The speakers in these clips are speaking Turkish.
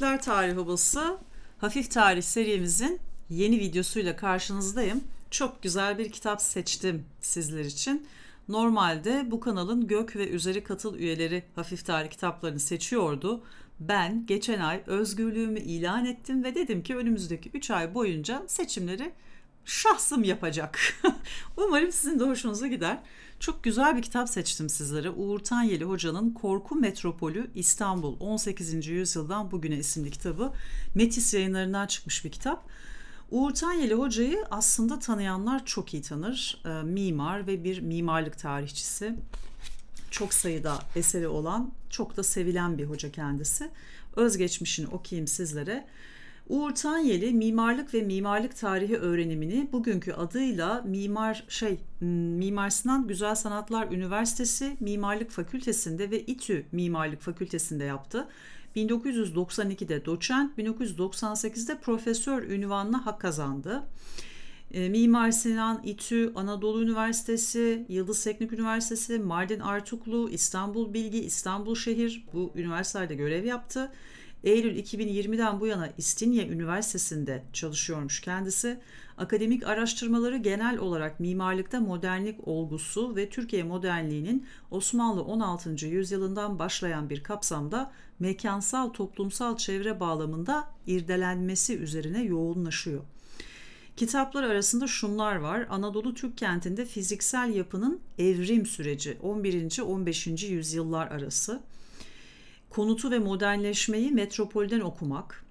Kemikler Tarih Obası Hafif Tarih serimizin yeni videosuyla karşınızdayım. Çok güzel bir kitap seçtim sizler için. Normalde bu kanalın gök ve üzeri katıl üyeleri hafif tarih kitaplarını seçiyordu. Ben geçen ay özgürlüğümü ilan ettim ve dedim ki önümüzdeki 3 ay boyunca seçimleri şahsım yapacak. Umarım sizin de hoşunuza gider. Çok güzel bir kitap seçtim sizlere. Uğur Tanyeli Hoca'nın Korku Metropolü İstanbul 18. Yüzyıldan Bugüne isimli kitabı. Metis yayınlarından çıkmış bir kitap. Uğur Tanyeli Hoca'yı aslında tanıyanlar çok iyi tanır. E, mimar ve bir mimarlık tarihçisi. Çok sayıda eseri olan, çok da sevilen bir hoca kendisi. Özgeçmişini okuyayım sizlere. Uğur Tanyeli mimarlık ve mimarlık tarihi öğrenimini bugünkü adıyla Mimar şey hmm, Mimar Sinan Güzel Sanatlar Üniversitesi Mimarlık Fakültesi'nde ve İTÜ Mimarlık Fakültesi'nde yaptı. 1992'de doçent, 1998'de profesör ünvanına hak kazandı. E, Mimar Sinan, İTÜ, Anadolu Üniversitesi, Yıldız Teknik Üniversitesi, Mardin Artuklu, İstanbul Bilgi, İstanbul Şehir bu üniversitelerde görev yaptı. Eylül 2020'den bu yana İstinye Üniversitesi'nde çalışıyormuş kendisi. Akademik araştırmaları genel olarak mimarlıkta modernlik olgusu ve Türkiye modernliğinin Osmanlı 16. yüzyılından başlayan bir kapsamda mekansal toplumsal çevre bağlamında irdelenmesi üzerine yoğunlaşıyor. Kitaplar arasında şunlar var. Anadolu Türk kentinde fiziksel yapının evrim süreci 11. 15. yüzyıllar arası konutu ve modernleşmeyi metropolden okumak,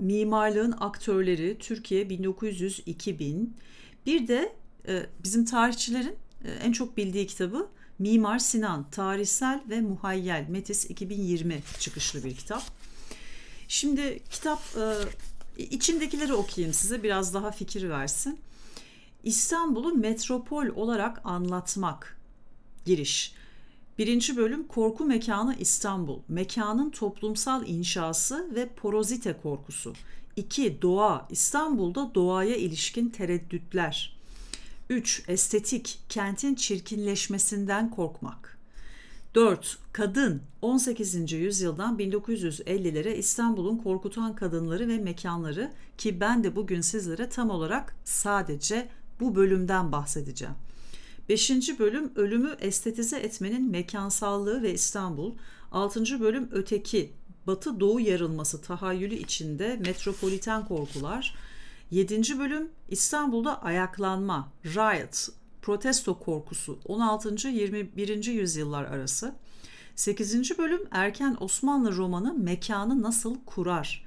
mimarlığın aktörleri Türkiye 1900-2000, bir de bizim tarihçilerin en çok bildiği kitabı Mimar Sinan, Tarihsel ve Muhayyel, Metis 2020 çıkışlı bir kitap. Şimdi kitap içindekileri okuyayım size biraz daha fikir versin. İstanbul'u metropol olarak anlatmak giriş. Birinci bölüm Korku Mekanı İstanbul. Mekanın toplumsal inşası ve porozite korkusu. 2. Doğa. İstanbul'da doğaya ilişkin tereddütler. 3. Estetik. Kentin çirkinleşmesinden korkmak. 4. Kadın 18. yüzyıldan 1950'lere İstanbul'un korkutan kadınları ve mekanları ki ben de bugün sizlere tam olarak sadece bu bölümden bahsedeceğim. 5. bölüm ölümü estetize etmenin mekansallığı ve İstanbul. 6. bölüm öteki, batı doğu yarılması tahayyülü içinde metropoliten korkular. 7. bölüm İstanbul'da ayaklanma, riot, protesto korkusu 16. 21. yüzyıllar arası. 8. bölüm Erken Osmanlı romanı mekanı nasıl kurar?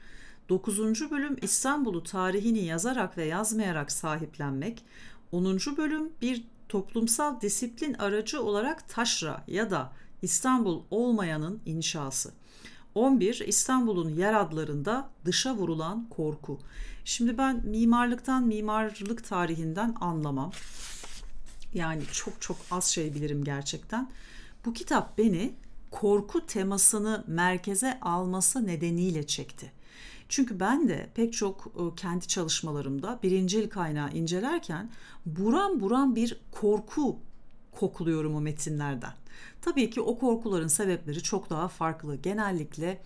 9. bölüm İstanbul'u tarihini yazarak ve yazmayarak sahiplenmek. 10. bölüm bir toplumsal disiplin aracı olarak taşra ya da İstanbul olmayanın inşası. 11 İstanbul'un yer adlarında dışa vurulan korku. Şimdi ben mimarlıktan, mimarlık tarihinden anlamam. Yani çok çok az şey bilirim gerçekten. Bu kitap beni korku temasını merkeze alması nedeniyle çekti. Çünkü ben de pek çok e, kendi çalışmalarımda birincil kaynağı incelerken buram buram bir korku kokluyorum o metinlerden. Tabii ki o korkuların sebepleri çok daha farklı. Genellikle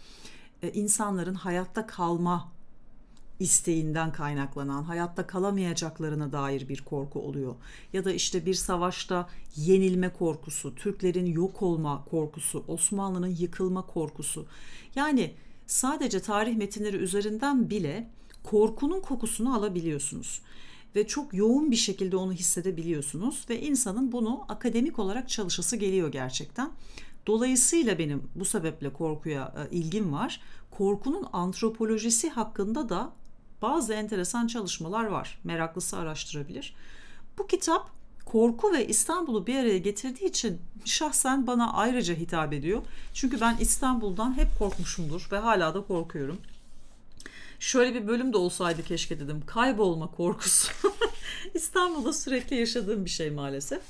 e, insanların hayatta kalma isteğinden kaynaklanan, hayatta kalamayacaklarına dair bir korku oluyor. Ya da işte bir savaşta yenilme korkusu, Türklerin yok olma korkusu, Osmanlı'nın yıkılma korkusu. Yani sadece tarih metinleri üzerinden bile korkunun kokusunu alabiliyorsunuz ve çok yoğun bir şekilde onu hissedebiliyorsunuz ve insanın bunu akademik olarak çalışası geliyor gerçekten. Dolayısıyla benim bu sebeple korkuya e, ilgim var. Korkunun antropolojisi hakkında da bazı enteresan çalışmalar var. Meraklısı araştırabilir. Bu kitap korku ve İstanbul'u bir araya getirdiği için şahsen bana ayrıca hitap ediyor. Çünkü ben İstanbul'dan hep korkmuşumdur ve hala da korkuyorum. Şöyle bir bölüm de olsaydı keşke dedim. Kaybolma korkusu. İstanbul'da sürekli yaşadığım bir şey maalesef.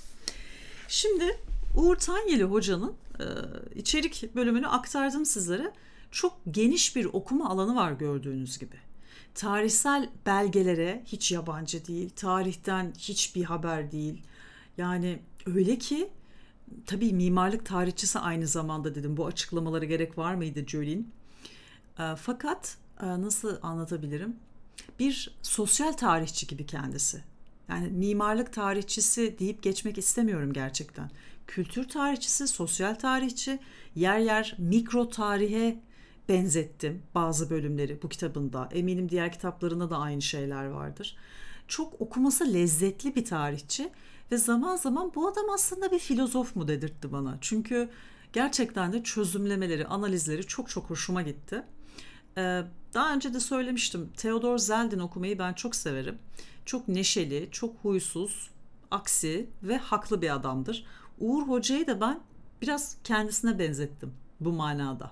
Şimdi Uğur Tanyeli hocanın e, içerik bölümünü aktardım sizlere. Çok geniş bir okuma alanı var gördüğünüz gibi tarihsel belgelere hiç yabancı değil. Tarihten hiçbir haber değil. Yani öyle ki tabii mimarlık tarihçisi aynı zamanda dedim. Bu açıklamalara gerek var mıydı Jolin? Ee, fakat e, nasıl anlatabilirim? Bir sosyal tarihçi gibi kendisi. Yani mimarlık tarihçisi deyip geçmek istemiyorum gerçekten. Kültür tarihçisi, sosyal tarihçi, yer yer mikro tarihe benzettim bazı bölümleri bu kitabında. Eminim diğer kitaplarında da aynı şeyler vardır. Çok okuması lezzetli bir tarihçi ve zaman zaman bu adam aslında bir filozof mu dedirtti bana. Çünkü gerçekten de çözümlemeleri, analizleri çok çok hoşuma gitti. Ee, daha önce de söylemiştim. Theodor Zeldin okumayı ben çok severim. Çok neşeli, çok huysuz, aksi ve haklı bir adamdır. Uğur Hoca'yı da ben biraz kendisine benzettim bu manada.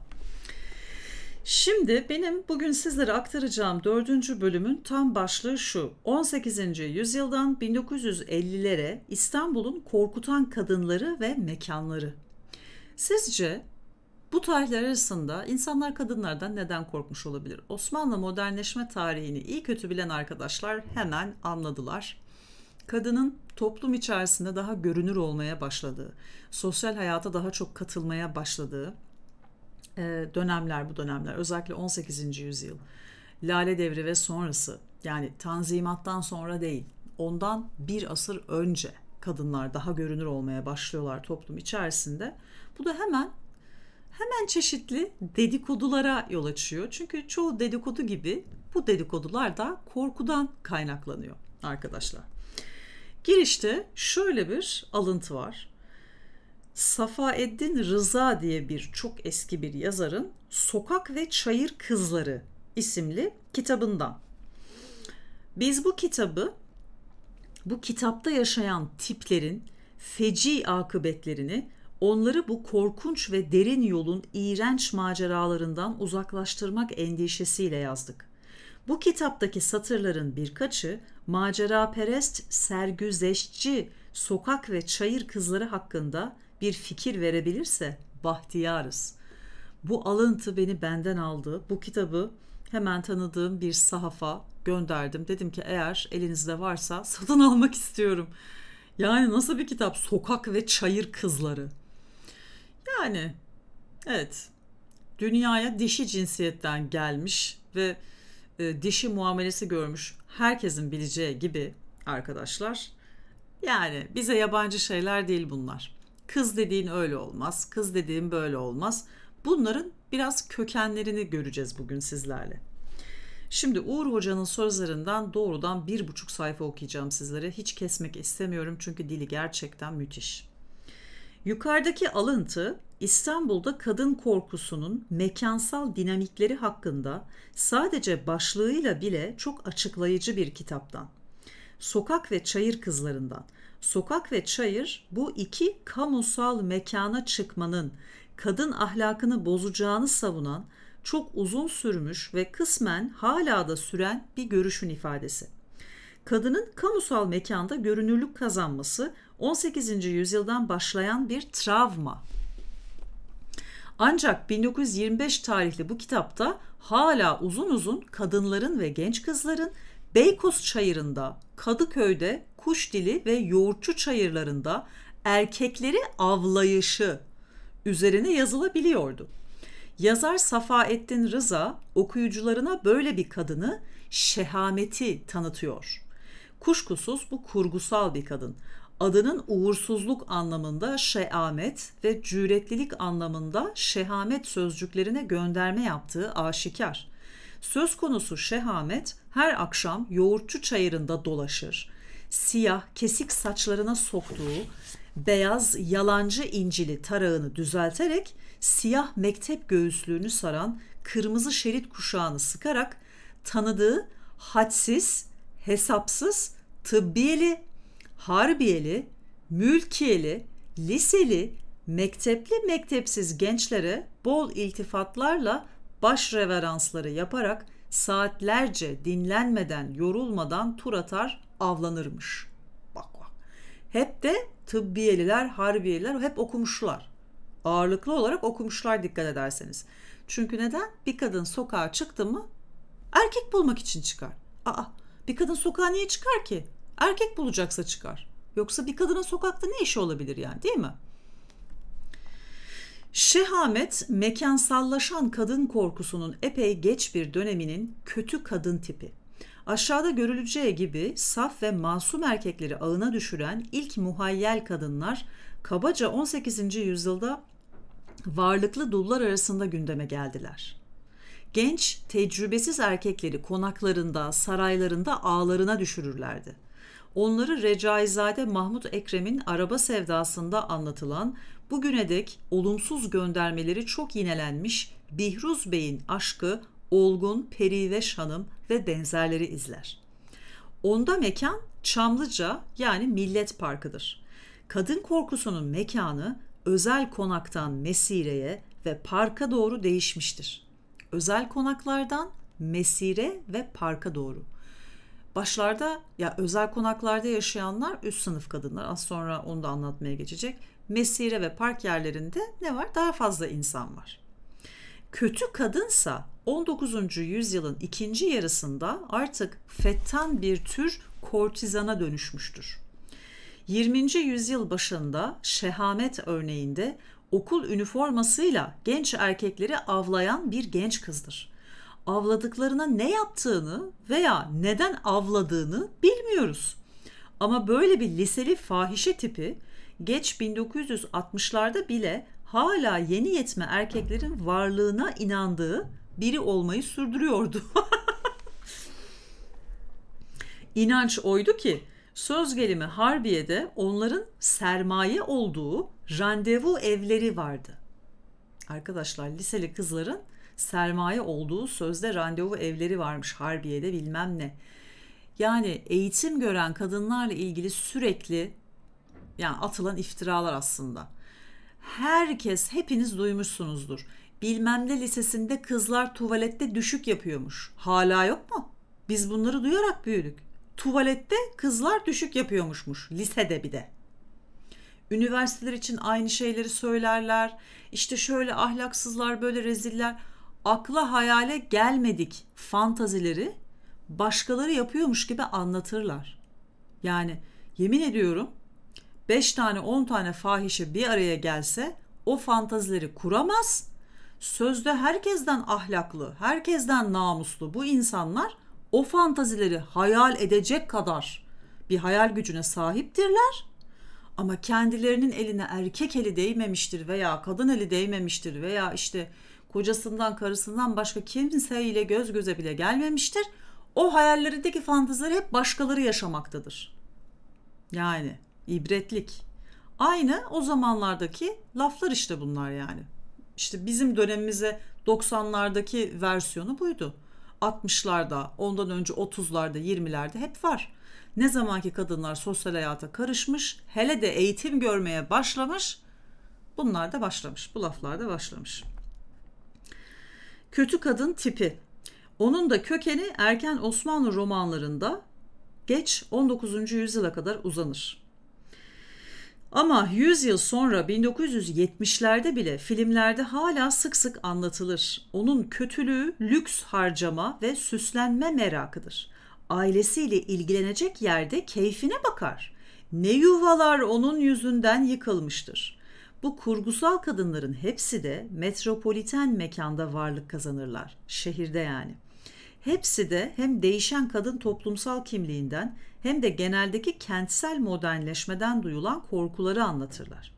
Şimdi benim bugün sizlere aktaracağım dördüncü bölümün tam başlığı şu. 18. yüzyıldan 1950'lere İstanbul'un korkutan kadınları ve mekanları. Sizce bu tarihler arasında insanlar kadınlardan neden korkmuş olabilir? Osmanlı modernleşme tarihini iyi kötü bilen arkadaşlar hemen anladılar. Kadının toplum içerisinde daha görünür olmaya başladığı, sosyal hayata daha çok katılmaya başladığı, e, dönemler bu dönemler özellikle 18. yüzyıl Lale Devri ve sonrası yani Tanzimat'tan sonra değil ondan bir asır önce kadınlar daha görünür olmaya başlıyorlar toplum içerisinde. Bu da hemen hemen çeşitli dedikodulara yol açıyor. Çünkü çoğu dedikodu gibi bu dedikodular da korkudan kaynaklanıyor arkadaşlar. Girişte şöyle bir alıntı var. Safaeddin Rıza diye bir çok eski bir yazarın Sokak ve Çayır Kızları isimli kitabından. Biz bu kitabı bu kitapta yaşayan tiplerin feci akıbetlerini, onları bu korkunç ve derin yolun iğrenç maceralarından uzaklaştırmak endişesiyle yazdık. Bu kitaptaki satırların birkaçı maceraperest, sergüzeşçi, sokak ve çayır kızları hakkında bir fikir verebilirse bahtiyarız. Bu alıntı beni benden aldı. Bu kitabı hemen tanıdığım bir sahafa gönderdim. Dedim ki eğer elinizde varsa satın almak istiyorum. Yani nasıl bir kitap? Sokak ve Çayır Kızları. Yani evet dünyaya dişi cinsiyetten gelmiş ve e, dişi muamelesi görmüş herkesin bileceği gibi arkadaşlar. Yani bize yabancı şeyler değil bunlar. Kız dediğin öyle olmaz, kız dediğin böyle olmaz. Bunların biraz kökenlerini göreceğiz bugün sizlerle. Şimdi Uğur Hoca'nın sözlerinden doğrudan bir buçuk sayfa okuyacağım sizlere. Hiç kesmek istemiyorum çünkü dili gerçekten müthiş. Yukarıdaki alıntı İstanbul'da kadın korkusunun mekansal dinamikleri hakkında sadece başlığıyla bile çok açıklayıcı bir kitaptan. Sokak ve Çayır Kızlarından Sokak ve çayır bu iki kamusal mekana çıkmanın kadın ahlakını bozacağını savunan çok uzun sürmüş ve kısmen hala da süren bir görüşün ifadesi. Kadının kamusal mekanda görünürlük kazanması 18. yüzyıldan başlayan bir travma. Ancak 1925 tarihli bu kitapta hala uzun uzun kadınların ve genç kızların Beykoz Çayırı'nda, Kadıköy'de Kuş dili ve yoğurtçu çayırlarında erkekleri avlayışı üzerine yazılabiliyordu. Yazar Safaettin Rıza okuyucularına böyle bir kadını şehameti tanıtıyor. Kuşkusuz bu kurgusal bir kadın. Adının uğursuzluk anlamında Şehamet ve cüretlilik anlamında şehamet sözcüklerine gönderme yaptığı aşikar. Söz konusu şehamet her akşam yoğurtçu çayırında dolaşır siyah kesik saçlarına soktuğu beyaz yalancı incili tarağını düzelterek siyah mektep göğüslüğünü saran kırmızı şerit kuşağını sıkarak tanıdığı hadsiz, hesapsız, tıbbiyeli, harbiyeli, mülkiyeli, liseli, mektepli mektepsiz gençlere bol iltifatlarla baş reveransları yaparak saatlerce dinlenmeden, yorulmadan tur atar avlanırmış. Bak bak. Hep de tıbbiyeliler, harbiyeliler hep okumuşlar. Ağırlıklı olarak okumuşlar dikkat ederseniz. Çünkü neden? Bir kadın sokağa çıktı mı erkek bulmak için çıkar. Aa bir kadın sokağa niye çıkar ki? Erkek bulacaksa çıkar. Yoksa bir kadının sokakta ne işi olabilir yani değil mi? Şehamet mekansallaşan kadın korkusunun epey geç bir döneminin kötü kadın tipi. Aşağıda görüleceği gibi saf ve masum erkekleri ağına düşüren ilk muhayyel kadınlar kabaca 18. yüzyılda varlıklı dullar arasında gündeme geldiler. Genç, tecrübesiz erkekleri konaklarında, saraylarında ağlarına düşürürlerdi. Onları Recaizade Mahmut Ekrem'in araba sevdasında anlatılan bugüne dek olumsuz göndermeleri çok yinelenmiş Bihruz Bey'in aşkı Olgun, Periveş Hanım ve benzerleri izler. Onda mekan Çamlıca yani Millet Parkı'dır. Kadın korkusunun mekanı özel konaktan mesireye ve parka doğru değişmiştir. Özel konaklardan mesire ve parka doğru. Başlarda ya özel konaklarda yaşayanlar üst sınıf kadınlar. Az sonra onu da anlatmaya geçecek. Mesire ve park yerlerinde ne var? Daha fazla insan var. Kötü kadınsa 19. yüzyılın ikinci yarısında artık fetten bir tür kortizana dönüşmüştür. 20. yüzyıl başında şehamet örneğinde okul üniformasıyla genç erkekleri avlayan bir genç kızdır. Avladıklarına ne yaptığını veya neden avladığını bilmiyoruz. Ama böyle bir liseli fahişe tipi geç 1960'larda bile hala yeni yetme erkeklerin varlığına inandığı biri olmayı sürdürüyordu. İnanç oydu ki söz gelimi Harbiye'de onların sermaye olduğu randevu evleri vardı. Arkadaşlar liseli kızların sermaye olduğu sözde randevu evleri varmış Harbiye'de bilmem ne. Yani eğitim gören kadınlarla ilgili sürekli yani atılan iftiralar aslında. Herkes hepiniz duymuşsunuzdur bilmem ne lisesinde kızlar tuvalette düşük yapıyormuş. Hala yok mu? Biz bunları duyarak büyüdük. Tuvalette kızlar düşük yapıyormuşmuş. Lisede bir de. Üniversiteler için aynı şeyleri söylerler. İşte şöyle ahlaksızlar, böyle reziller. Akla hayale gelmedik fantazileri başkaları yapıyormuş gibi anlatırlar. Yani yemin ediyorum 5 tane 10 tane fahişe bir araya gelse o fantazileri kuramaz sözde herkesten ahlaklı, herkesten namuslu bu insanlar o fantazileri hayal edecek kadar bir hayal gücüne sahiptirler. Ama kendilerinin eline erkek eli değmemiştir veya kadın eli değmemiştir veya işte kocasından karısından başka kimseyle göz göze bile gelmemiştir. O hayallerindeki fantazileri hep başkaları yaşamaktadır. Yani ibretlik. Aynı o zamanlardaki laflar işte bunlar yani işte bizim dönemimize 90'lardaki versiyonu buydu. 60'larda, ondan önce 30'larda, 20'lerde hep var. Ne zamanki kadınlar sosyal hayata karışmış, hele de eğitim görmeye başlamış, bunlar da başlamış, bu laflar da başlamış. Kötü kadın tipi. Onun da kökeni erken Osmanlı romanlarında geç 19. yüzyıla kadar uzanır. Ama 100 yıl sonra 1970'lerde bile filmlerde hala sık sık anlatılır. Onun kötülüğü lüks harcama ve süslenme merakıdır. Ailesiyle ilgilenecek yerde keyfine bakar. Ne yuvalar onun yüzünden yıkılmıştır. Bu kurgusal kadınların hepsi de metropoliten mekanda varlık kazanırlar. Şehirde yani. Hepsi de hem değişen kadın toplumsal kimliğinden hem de geneldeki kentsel modernleşmeden duyulan korkuları anlatırlar.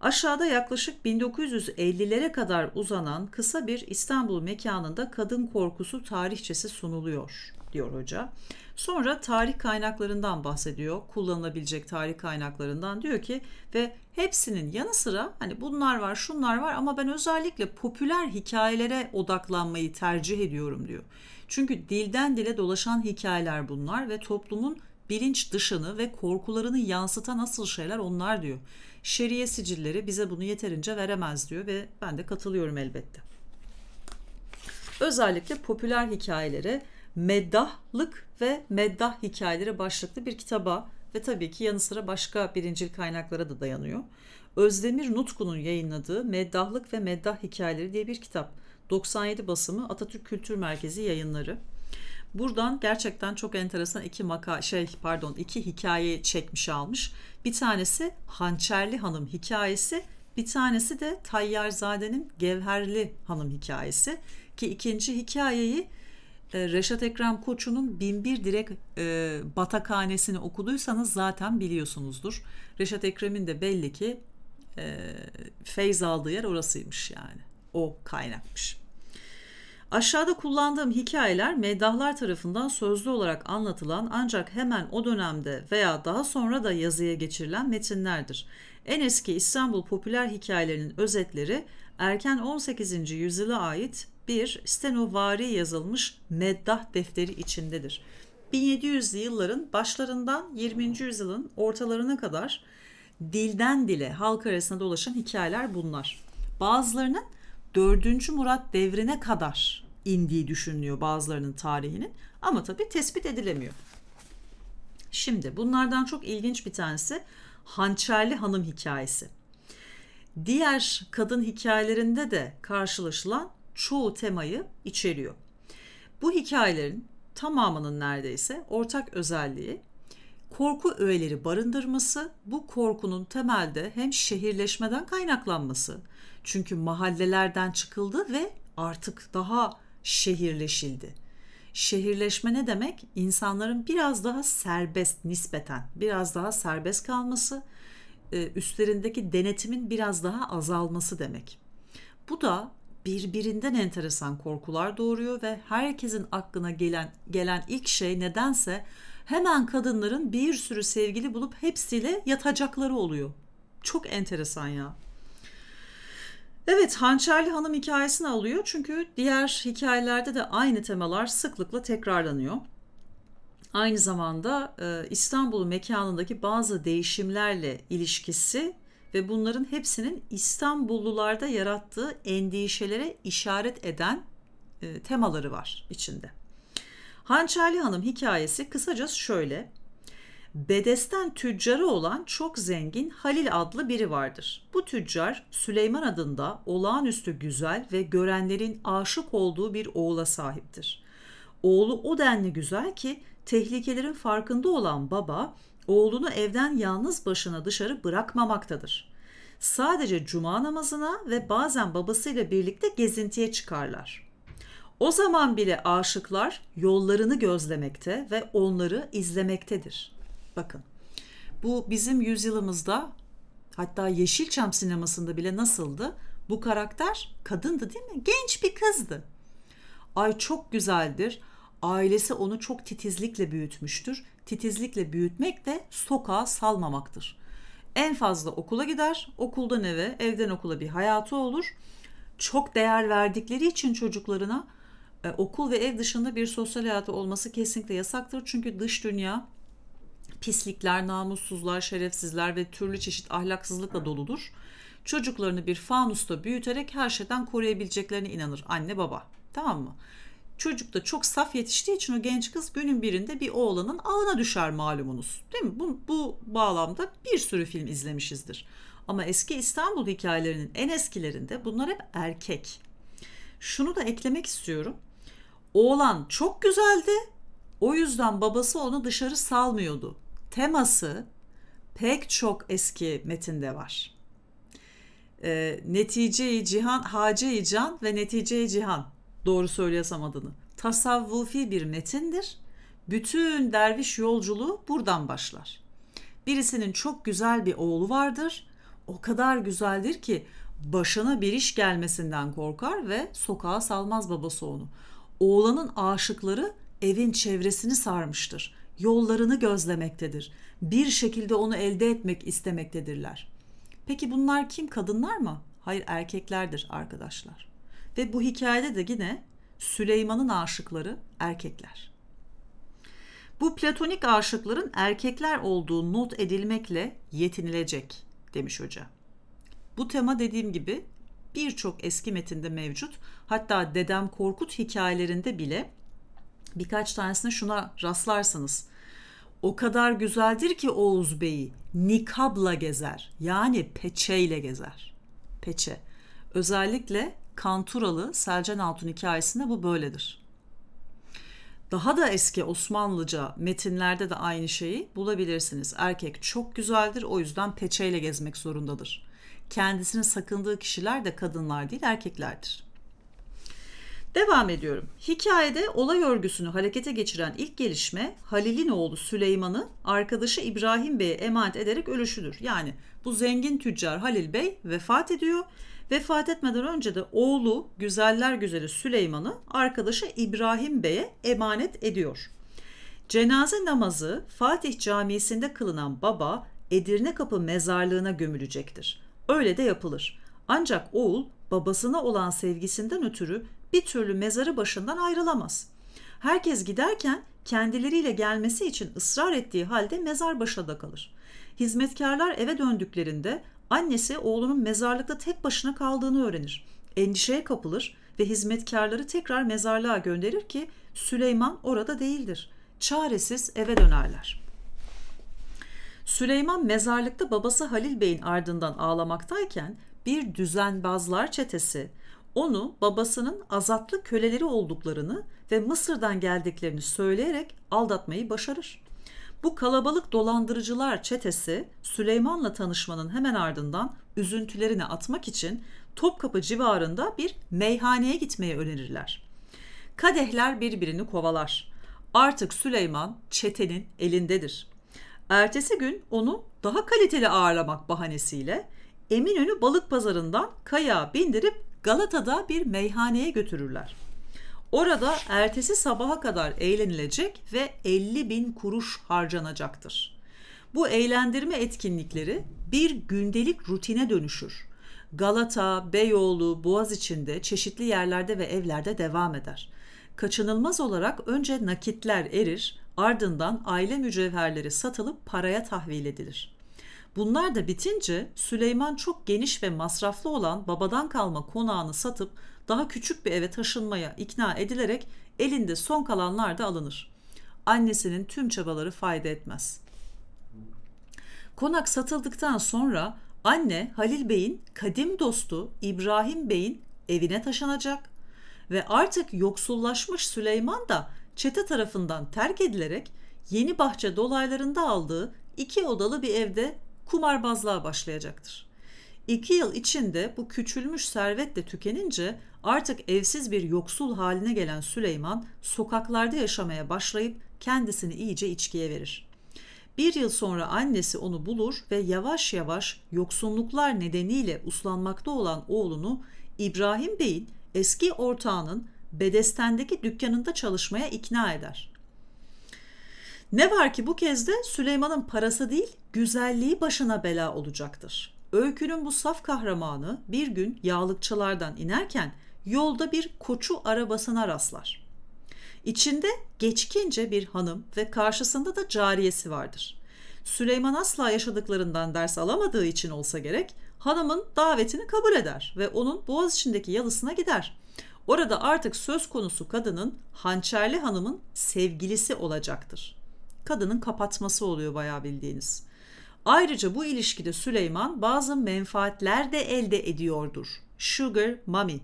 Aşağıda yaklaşık 1950'lere kadar uzanan kısa bir İstanbul mekanında kadın korkusu tarihçesi sunuluyor diyor hoca. Sonra tarih kaynaklarından bahsediyor. Kullanılabilecek tarih kaynaklarından diyor ki ve hepsinin yanı sıra hani bunlar var, şunlar var ama ben özellikle popüler hikayelere odaklanmayı tercih ediyorum diyor. Çünkü dilden dile dolaşan hikayeler bunlar ve toplumun bilinç dışını ve korkularını yansıtan asıl şeyler onlar diyor. Şeriye sicilleri bize bunu yeterince veremez diyor ve ben de katılıyorum elbette. Özellikle popüler hikayelere Meddahlık ve Meddah Hikayeleri başlıklı bir kitaba ve tabii ki yanı sıra başka birincil kaynaklara da dayanıyor. Özdemir Nutku'nun yayınladığı Meddahlık ve Meddah Hikayeleri diye bir kitap. 97 basımı Atatürk Kültür Merkezi yayınları. Buradan gerçekten çok enteresan iki maka şey pardon iki hikaye çekmiş almış. Bir tanesi Hançerli Hanım hikayesi, bir tanesi de Tayyarzade'nin Gevherli Hanım hikayesi ki ikinci hikayeyi ee, Reşat Ekrem Koçu'nun Binbir Direk e, Batakhanesini okuduysanız zaten biliyorsunuzdur. Reşat Ekrem'in de belli ki e, feyz aldığı yer orasıymış yani. O kaynakmış. Aşağıda kullandığım hikayeler meddahlar tarafından sözlü olarak anlatılan ancak hemen o dönemde veya daha sonra da yazıya geçirilen metinlerdir. En eski İstanbul popüler hikayelerinin özetleri erken 18. yüzyıla ait bir stenovari yazılmış meddah defteri içindedir. 1700'lü yılların başlarından 20. yüzyılın ortalarına kadar dilden dile halk arasında dolaşan hikayeler bunlar. Bazılarının 4. Murat devrine kadar indiği düşünülüyor bazılarının tarihinin ama tabi tespit edilemiyor. Şimdi bunlardan çok ilginç bir tanesi Hançerli Hanım hikayesi. Diğer kadın hikayelerinde de karşılaşılan çoğu temayı içeriyor. Bu hikayelerin tamamının neredeyse ortak özelliği korku öğeleri barındırması, bu korkunun temelde hem şehirleşmeden kaynaklanması. Çünkü mahallelerden çıkıldı ve artık daha şehirleşildi. Şehirleşme ne demek? İnsanların biraz daha serbest nispeten, biraz daha serbest kalması, e, üstlerindeki denetimin biraz daha azalması demek. Bu da birbirinden enteresan korkular doğuruyor ve herkesin aklına gelen gelen ilk şey nedense hemen kadınların bir sürü sevgili bulup hepsiyle yatacakları oluyor. Çok enteresan ya. Evet Hançerli Hanım hikayesini alıyor çünkü diğer hikayelerde de aynı temalar sıklıkla tekrarlanıyor. Aynı zamanda e, İstanbul'un mekanındaki bazı değişimlerle ilişkisi ve bunların hepsinin İstanbullularda yarattığı endişelere işaret eden e, temaları var içinde. Hançerli Hanım hikayesi kısacası şöyle. Bedesten tüccarı olan çok zengin Halil adlı biri vardır. Bu tüccar Süleyman adında olağanüstü güzel ve görenlerin aşık olduğu bir oğula sahiptir. Oğlu o denli güzel ki tehlikelerin farkında olan baba oğlunu evden yalnız başına dışarı bırakmamaktadır. Sadece cuma namazına ve bazen babasıyla birlikte gezintiye çıkarlar. O zaman bile aşıklar yollarını gözlemekte ve onları izlemektedir. Bakın bu bizim yüzyılımızda hatta Yeşilçam sinemasında bile nasıldı? Bu karakter kadındı değil mi? Genç bir kızdı. Ay çok güzeldir. Ailesi onu çok titizlikle büyütmüştür titizlikle büyütmek de sokağa salmamaktır. En fazla okula gider, okuldan eve, evden okula bir hayatı olur. Çok değer verdikleri için çocuklarına e, okul ve ev dışında bir sosyal hayatı olması kesinlikle yasaktır. Çünkü dış dünya pislikler, namussuzlar, şerefsizler ve türlü çeşit ahlaksızlıkla doludur. Çocuklarını bir fanusta büyüterek her şeyden koruyabileceklerine inanır anne baba. Tamam mı? Çocuk da çok saf yetiştiği için o genç kız günün birinde bir oğlanın ağına düşer malumunuz. Değil mi? Bu, bu bağlamda bir sürü film izlemişizdir. Ama eski İstanbul hikayelerinin en eskilerinde bunlar hep erkek. Şunu da eklemek istiyorum. Oğlan çok güzeldi. O yüzden babası onu dışarı salmıyordu. Teması pek çok eski metinde var. E, ee, Netice-i Cihan, Hace-i Can ve Netice-i Cihan Doğru söyleyesem adını. Tasavvufi bir metindir. Bütün derviş yolculuğu buradan başlar. Birisinin çok güzel bir oğlu vardır. O kadar güzeldir ki başına bir iş gelmesinden korkar ve sokağa salmaz babası onu. Oğlanın aşıkları evin çevresini sarmıştır. Yollarını gözlemektedir. Bir şekilde onu elde etmek istemektedirler. Peki bunlar kim? Kadınlar mı? Hayır erkeklerdir arkadaşlar. Ve bu hikayede de yine Süleyman'ın aşıkları erkekler. Bu platonik aşıkların erkekler olduğu not edilmekle yetinilecek demiş hoca. Bu tema dediğim gibi birçok eski metinde mevcut. Hatta Dedem Korkut hikayelerinde bile birkaç tanesine şuna rastlarsınız. O kadar güzeldir ki Oğuz Bey'i nikabla gezer. Yani peçeyle gezer. Peçe. Özellikle Kanturalı Selcan Altun hikayesinde bu böyledir. Daha da eski Osmanlıca metinlerde de aynı şeyi bulabilirsiniz. Erkek çok güzeldir o yüzden peçeyle gezmek zorundadır. Kendisini sakındığı kişiler de kadınlar değil erkeklerdir. Devam ediyorum. Hikayede olay örgüsünü harekete geçiren ilk gelişme Halil'in oğlu Süleyman'ı arkadaşı İbrahim Bey'e emanet ederek ölüşüdür. Yani bu zengin tüccar Halil Bey vefat ediyor Vefat etmeden önce de oğlu güzeller güzeli Süleyman'ı arkadaşı İbrahim Bey'e emanet ediyor. Cenaze namazı Fatih Camisi'nde kılınan baba Edirne Kapı mezarlığına gömülecektir. Öyle de yapılır. Ancak oğul babasına olan sevgisinden ötürü bir türlü mezarı başından ayrılamaz. Herkes giderken kendileriyle gelmesi için ısrar ettiği halde mezar başında kalır. Hizmetkarlar eve döndüklerinde Annesi oğlunun mezarlıkta tek başına kaldığını öğrenir. Endişeye kapılır ve hizmetkarları tekrar mezarlığa gönderir ki Süleyman orada değildir. Çaresiz eve dönerler. Süleyman mezarlıkta babası Halil Bey'in ardından ağlamaktayken bir düzenbazlar çetesi onu babasının azatlı köleleri olduklarını ve Mısır'dan geldiklerini söyleyerek aldatmayı başarır. Bu kalabalık dolandırıcılar çetesi Süleyman'la tanışmanın hemen ardından üzüntülerini atmak için Topkapı civarında bir meyhaneye gitmeye önerirler. Kadehler birbirini kovalar. Artık Süleyman çetenin elindedir. Ertesi gün onu daha kaliteli ağırlamak bahanesiyle Eminönü balık pazarından kaya bindirip Galata'da bir meyhaneye götürürler. Orada ertesi sabaha kadar eğlenilecek ve 50 bin kuruş harcanacaktır. Bu eğlendirme etkinlikleri bir gündelik rutine dönüşür. Galata, Beyoğlu, Boğaz içinde çeşitli yerlerde ve evlerde devam eder. Kaçınılmaz olarak önce nakitler erir, ardından aile mücevherleri satılıp paraya tahvil edilir. Bunlar da bitince Süleyman çok geniş ve masraflı olan babadan kalma konağını satıp daha küçük bir eve taşınmaya ikna edilerek elinde son kalanlar da alınır. Annesinin tüm çabaları fayda etmez. Konak satıldıktan sonra anne Halil Bey'in kadim dostu İbrahim Bey'in evine taşınacak ve artık yoksullaşmış Süleyman da çete tarafından terk edilerek yeni bahçe dolaylarında aldığı iki odalı bir evde kumarbazlığa başlayacaktır. İki yıl içinde bu küçülmüş servet de tükenince Artık evsiz bir yoksul haline gelen Süleyman sokaklarda yaşamaya başlayıp kendisini iyice içkiye verir. Bir yıl sonra annesi onu bulur ve yavaş yavaş yoksunluklar nedeniyle uslanmakta olan oğlunu İbrahim Bey'in eski ortağının bedestendeki dükkanında çalışmaya ikna eder. Ne var ki bu kez de Süleyman'ın parası değil, güzelliği başına bela olacaktır. Öykünün bu saf kahramanı bir gün yağlıkçılardan inerken yolda bir koçu arabasına rastlar. İçinde geçkince bir hanım ve karşısında da cariyesi vardır. Süleyman asla yaşadıklarından ders alamadığı için olsa gerek hanımın davetini kabul eder ve onun boğaz içindeki yalısına gider. Orada artık söz konusu kadının hançerli hanımın sevgilisi olacaktır. Kadının kapatması oluyor bayağı bildiğiniz. Ayrıca bu ilişkide Süleyman bazı menfaatler de elde ediyordur. Sugar mommy.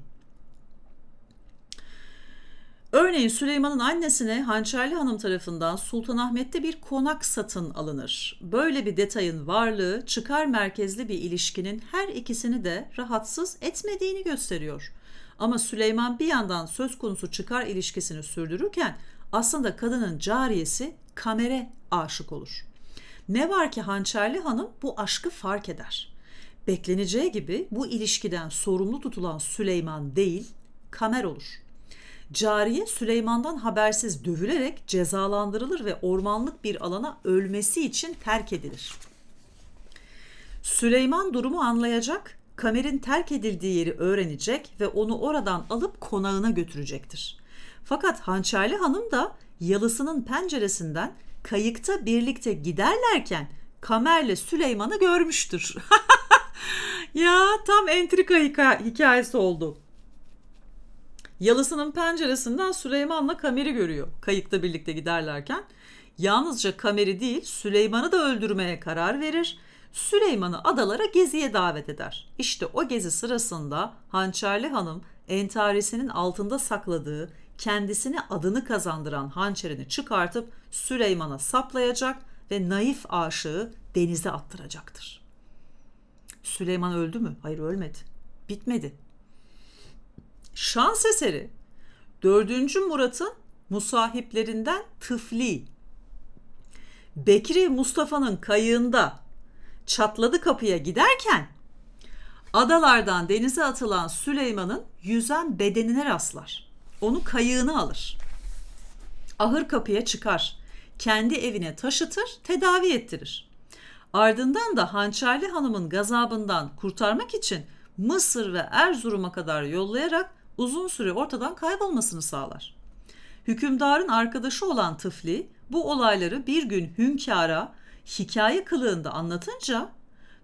Örneğin Süleyman'ın annesine Hançerli Hanım tarafından Sultanahmet'te bir konak satın alınır. Böyle bir detayın varlığı çıkar merkezli bir ilişkinin her ikisini de rahatsız etmediğini gösteriyor. Ama Süleyman bir yandan söz konusu çıkar ilişkisini sürdürürken aslında kadının cariyesi kamere aşık olur. Ne var ki Hançerli Hanım bu aşkı fark eder. Bekleneceği gibi bu ilişkiden sorumlu tutulan Süleyman değil, kamer olur.'' Cariye Süleyman'dan habersiz dövülerek cezalandırılır ve ormanlık bir alana ölmesi için terk edilir. Süleyman durumu anlayacak, Kamer'in terk edildiği yeri öğrenecek ve onu oradan alıp konağına götürecektir. Fakat Hançerli Hanım da yalısının penceresinden kayıkta birlikte giderlerken Kamer'le Süleyman'ı görmüştür. ya tam entrika hikayesi oldu. Yalısının penceresinden Süleyman'la Kamer'i görüyor. Kayıkta birlikte giderlerken. Yalnızca Kamer'i değil Süleyman'ı da öldürmeye karar verir. Süleyman'ı adalara geziye davet eder. İşte o gezi sırasında Hançerli Hanım entaresinin altında sakladığı kendisine adını kazandıran hançerini çıkartıp Süleyman'a saplayacak ve naif aşığı denize attıracaktır. Süleyman öldü mü? Hayır ölmedi. Bitmedi şans eseri 4. Murat'ın musahiplerinden Tıfli, Bekri Mustafa'nın kayığında çatladı kapıya giderken adalardan denize atılan Süleyman'ın yüzen bedenine rastlar. Onu kayığını alır. Ahır kapıya çıkar. Kendi evine taşıtır, tedavi ettirir. Ardından da Hançerli Hanım'ın gazabından kurtarmak için Mısır ve Erzurum'a kadar yollayarak uzun süre ortadan kaybolmasını sağlar. Hükümdarın arkadaşı olan Tıfli bu olayları bir gün hünkâra hikaye kılığında anlatınca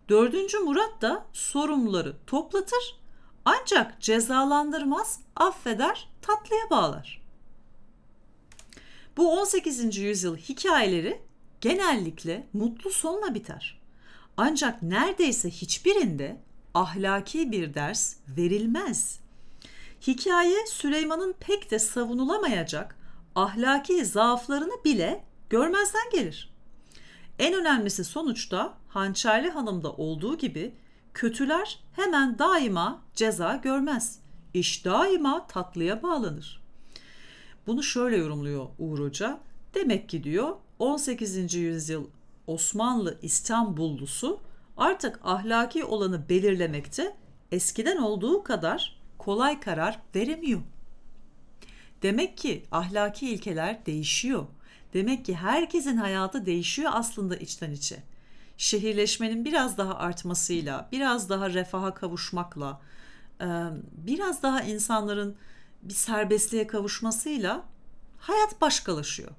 4. Murat da sorumluları toplatır ancak cezalandırmaz, affeder, tatlıya bağlar. Bu 18. yüzyıl hikayeleri genellikle mutlu sonla biter. Ancak neredeyse hiçbirinde ahlaki bir ders verilmez. Hikaye Süleyman'ın pek de savunulamayacak ahlaki zaaflarını bile görmezden gelir. En önemlisi sonuçta Hançerli Hanım'da olduğu gibi kötüler hemen daima ceza görmez. İş daima tatlıya bağlanır. Bunu şöyle yorumluyor Uğur Hoca. Demek ki diyor 18. yüzyıl Osmanlı İstanbullusu artık ahlaki olanı belirlemekte eskiden olduğu kadar kolay karar veremiyor. Demek ki ahlaki ilkeler değişiyor. Demek ki herkesin hayatı değişiyor aslında içten içe. Şehirleşmenin biraz daha artmasıyla, biraz daha refaha kavuşmakla, e, biraz daha insanların bir serbestliğe kavuşmasıyla hayat başkalaşıyor.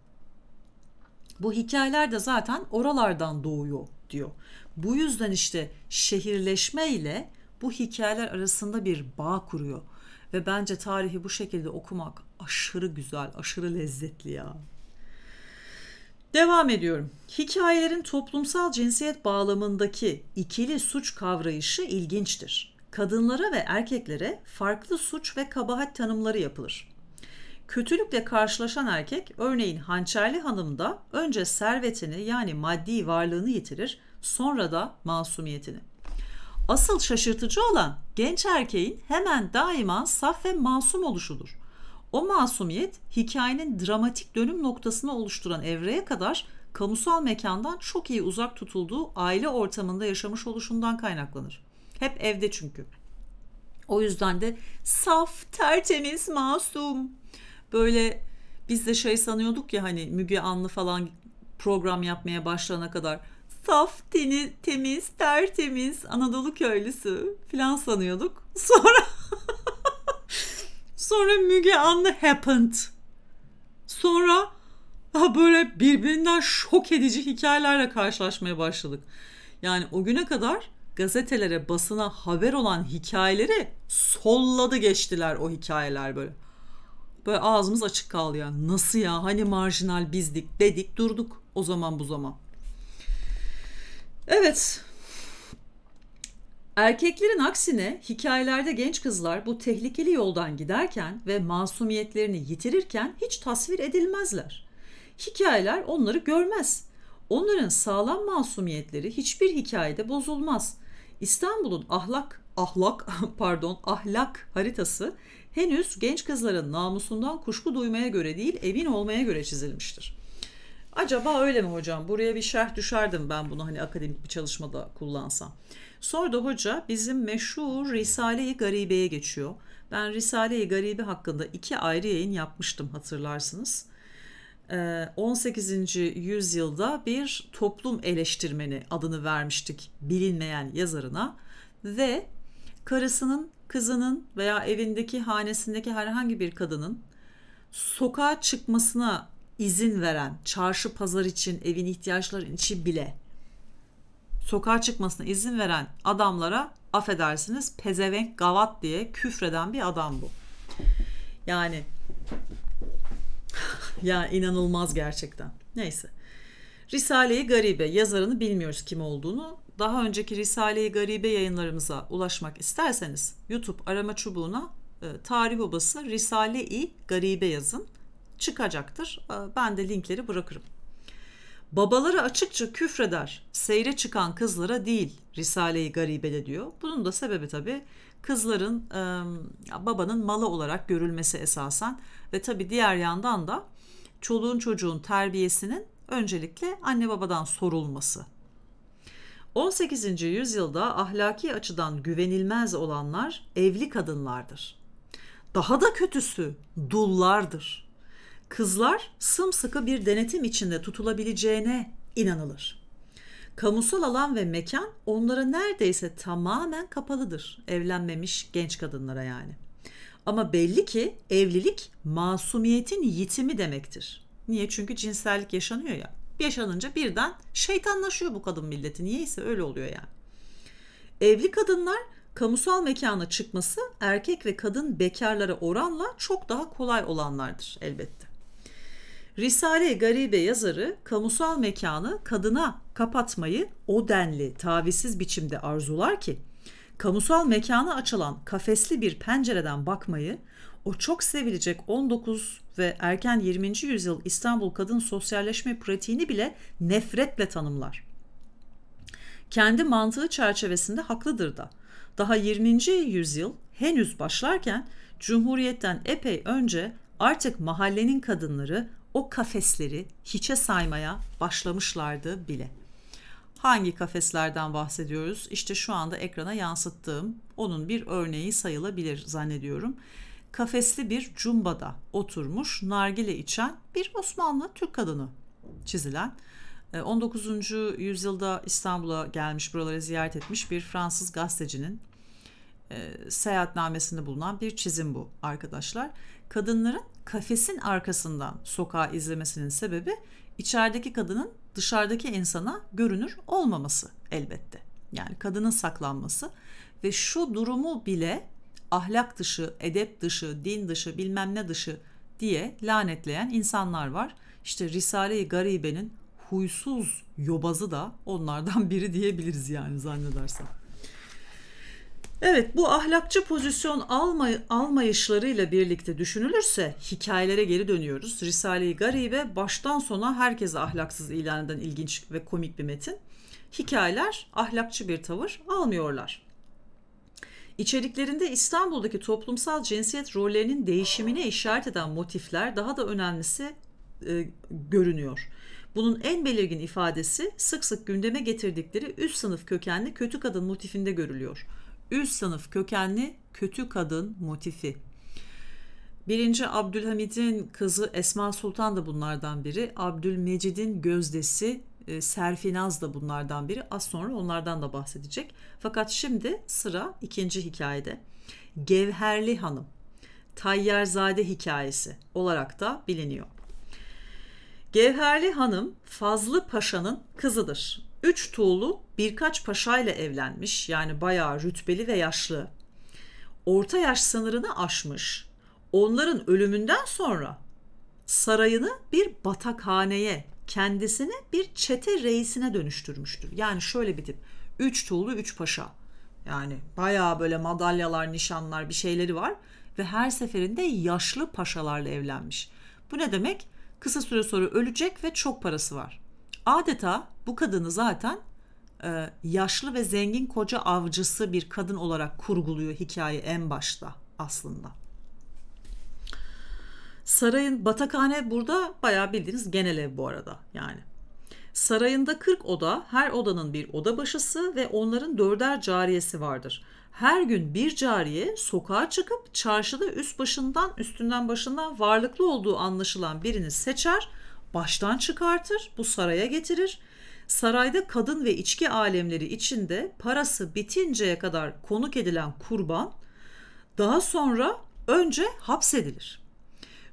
Bu hikayeler de zaten oralardan doğuyor diyor. Bu yüzden işte şehirleşme ile bu hikayeler arasında bir bağ kuruyor. Ve bence tarihi bu şekilde okumak aşırı güzel, aşırı lezzetli ya. Devam ediyorum. Hikayelerin toplumsal cinsiyet bağlamındaki ikili suç kavrayışı ilginçtir. Kadınlara ve erkeklere farklı suç ve kabahat tanımları yapılır. Kötülükle karşılaşan erkek örneğin hançerli hanımda önce servetini yani maddi varlığını yitirir sonra da masumiyetini. Asıl şaşırtıcı olan genç erkeğin hemen daima saf ve masum oluşudur. O masumiyet hikayenin dramatik dönüm noktasını oluşturan evreye kadar kamusal mekandan çok iyi uzak tutulduğu aile ortamında yaşamış oluşundan kaynaklanır. Hep evde çünkü. O yüzden de saf, tertemiz, masum. Böyle biz de şey sanıyorduk ya hani Müge Anlı falan program yapmaya başlana kadar saf, teni, temiz, tertemiz Anadolu köylüsü filan sanıyorduk. Sonra sonra Müge Anlı happened. Sonra böyle birbirinden şok edici hikayelerle karşılaşmaya başladık. Yani o güne kadar gazetelere, basına haber olan hikayeleri solladı geçtiler o hikayeler böyle. Böyle ağzımız açık kaldı yani. Nasıl ya hani marjinal bizdik dedik durduk o zaman bu zaman. Evet. Erkeklerin aksine hikayelerde genç kızlar bu tehlikeli yoldan giderken ve masumiyetlerini yitirirken hiç tasvir edilmezler. Hikayeler onları görmez. Onların sağlam masumiyetleri hiçbir hikayede bozulmaz. İstanbul'un ahlak ahlak pardon ahlak haritası henüz genç kızların namusundan kuşku duymaya göre değil evin olmaya göre çizilmiştir. Acaba öyle mi hocam? Buraya bir şerh düşerdim ben bunu hani akademik bir çalışmada kullansam. Sordu hoca bizim meşhur Risale-i Garibe'ye geçiyor. Ben Risale-i Garibe hakkında iki ayrı yayın yapmıştım hatırlarsınız. 18. Ee, yüzyılda bir toplum eleştirmeni adını vermiştik bilinmeyen yazarına ve karısının, kızının veya evindeki hanesindeki herhangi bir kadının sokağa çıkmasına izin veren, çarşı pazar için, evin ihtiyaçları için bile sokağa çıkmasına izin veren adamlara affedersiniz pezevenk gavat diye küfreden bir adam bu. Yani ya inanılmaz gerçekten. Neyse. Risale-i Garibe yazarını bilmiyoruz kim olduğunu. Daha önceki Risale-i Garibe yayınlarımıza ulaşmak isterseniz YouTube arama çubuğuna e, Tarih Obası Risale-i Garibe yazın çıkacaktır. Ee, ben de linkleri bırakırım. Babaları açıkça küfreder, seyre çıkan kızlara değil Risale-i Garibe'de diyor. Bunun da sebebi tabii kızların babanın malı olarak görülmesi esasen ve tabii diğer yandan da çoluğun çocuğun terbiyesinin öncelikle anne babadan sorulması. 18. yüzyılda ahlaki açıdan güvenilmez olanlar evli kadınlardır. Daha da kötüsü dullardır kızlar sımsıkı bir denetim içinde tutulabileceğine inanılır. Kamusal alan ve mekan onlara neredeyse tamamen kapalıdır. Evlenmemiş genç kadınlara yani. Ama belli ki evlilik masumiyetin yitimi demektir. Niye? Çünkü cinsellik yaşanıyor ya. Yaşanınca birden şeytanlaşıyor bu kadın milleti. Niyeyse öyle oluyor yani. Evli kadınlar kamusal mekana çıkması erkek ve kadın bekarlara oranla çok daha kolay olanlardır elbette. Risale-i Garibe yazarı kamusal mekanı kadına kapatmayı o denli tavizsiz biçimde arzular ki kamusal mekana açılan kafesli bir pencereden bakmayı o çok sevilecek 19 ve erken 20. yüzyıl İstanbul kadın sosyalleşme pratiğini bile nefretle tanımlar. Kendi mantığı çerçevesinde haklıdır da. Daha 20. yüzyıl henüz başlarken Cumhuriyet'ten epey önce artık mahallenin kadınları o kafesleri hiçe saymaya başlamışlardı bile. Hangi kafeslerden bahsediyoruz? İşte şu anda ekrana yansıttığım onun bir örneği sayılabilir zannediyorum. Kafesli bir cumbada oturmuş nargile içen bir Osmanlı Türk kadını çizilen 19. E, yüzyılda İstanbul'a gelmiş buraları ziyaret etmiş bir Fransız gazetecinin e, seyahatnamesinde bulunan bir çizim bu arkadaşlar. Kadınların kafesin arkasından sokağı izlemesinin sebebi içerideki kadının dışarıdaki insana görünür olmaması elbette. Yani kadının saklanması ve şu durumu bile ahlak dışı, edep dışı, din dışı, bilmem ne dışı diye lanetleyen insanlar var. İşte Risale-i Garibe'nin huysuz yobazı da onlardan biri diyebiliriz yani zannedersem. Evet bu ahlakçı pozisyon alma, almayışlarıyla birlikte düşünülürse hikayelere geri dönüyoruz. Risale-i Garibe baştan sona herkese ahlaksız ilan eden ilginç ve komik bir metin. Hikayeler ahlakçı bir tavır almıyorlar. İçeriklerinde İstanbul'daki toplumsal cinsiyet rollerinin değişimine işaret eden motifler daha da önemlisi e, görünüyor. Bunun en belirgin ifadesi sık sık gündeme getirdikleri üst sınıf kökenli kötü kadın motifinde görülüyor.'' üst sınıf kökenli kötü kadın motifi. 1. Abdülhamid'in kızı Esma Sultan da bunlardan biri. Abdülmecid'in gözdesi e, Serfinaz da bunlardan biri. Az sonra onlardan da bahsedecek. Fakat şimdi sıra ikinci hikayede. Gevherli Hanım. Tayyarzade hikayesi olarak da biliniyor. Gevherli Hanım Fazlı Paşa'nın kızıdır. Üç tuğlu birkaç paşayla evlenmiş yani bayağı rütbeli ve yaşlı. Orta yaş sınırını aşmış. Onların ölümünden sonra sarayını bir batakhaneye, kendisini bir çete reisine dönüştürmüştür. Yani şöyle bir tip. Üç tuğlu, üç paşa. Yani bayağı böyle madalyalar, nişanlar bir şeyleri var. Ve her seferinde yaşlı paşalarla evlenmiş. Bu ne demek? Kısa süre sonra ölecek ve çok parası var. Adeta bu kadını zaten e, yaşlı ve zengin koca avcısı bir kadın olarak kurguluyor hikaye en başta aslında. Sarayın batakhane burada bayağı bildiğiniz genel ev bu arada yani. Sarayında 40 oda, her odanın bir oda başısı ve onların dörder cariyesi vardır. Her gün bir cariye sokağa çıkıp çarşıda üst başından üstünden başından varlıklı olduğu anlaşılan birini seçer baştan çıkartır, bu saraya getirir. Sarayda kadın ve içki alemleri içinde parası bitinceye kadar konuk edilen kurban daha sonra önce hapsedilir.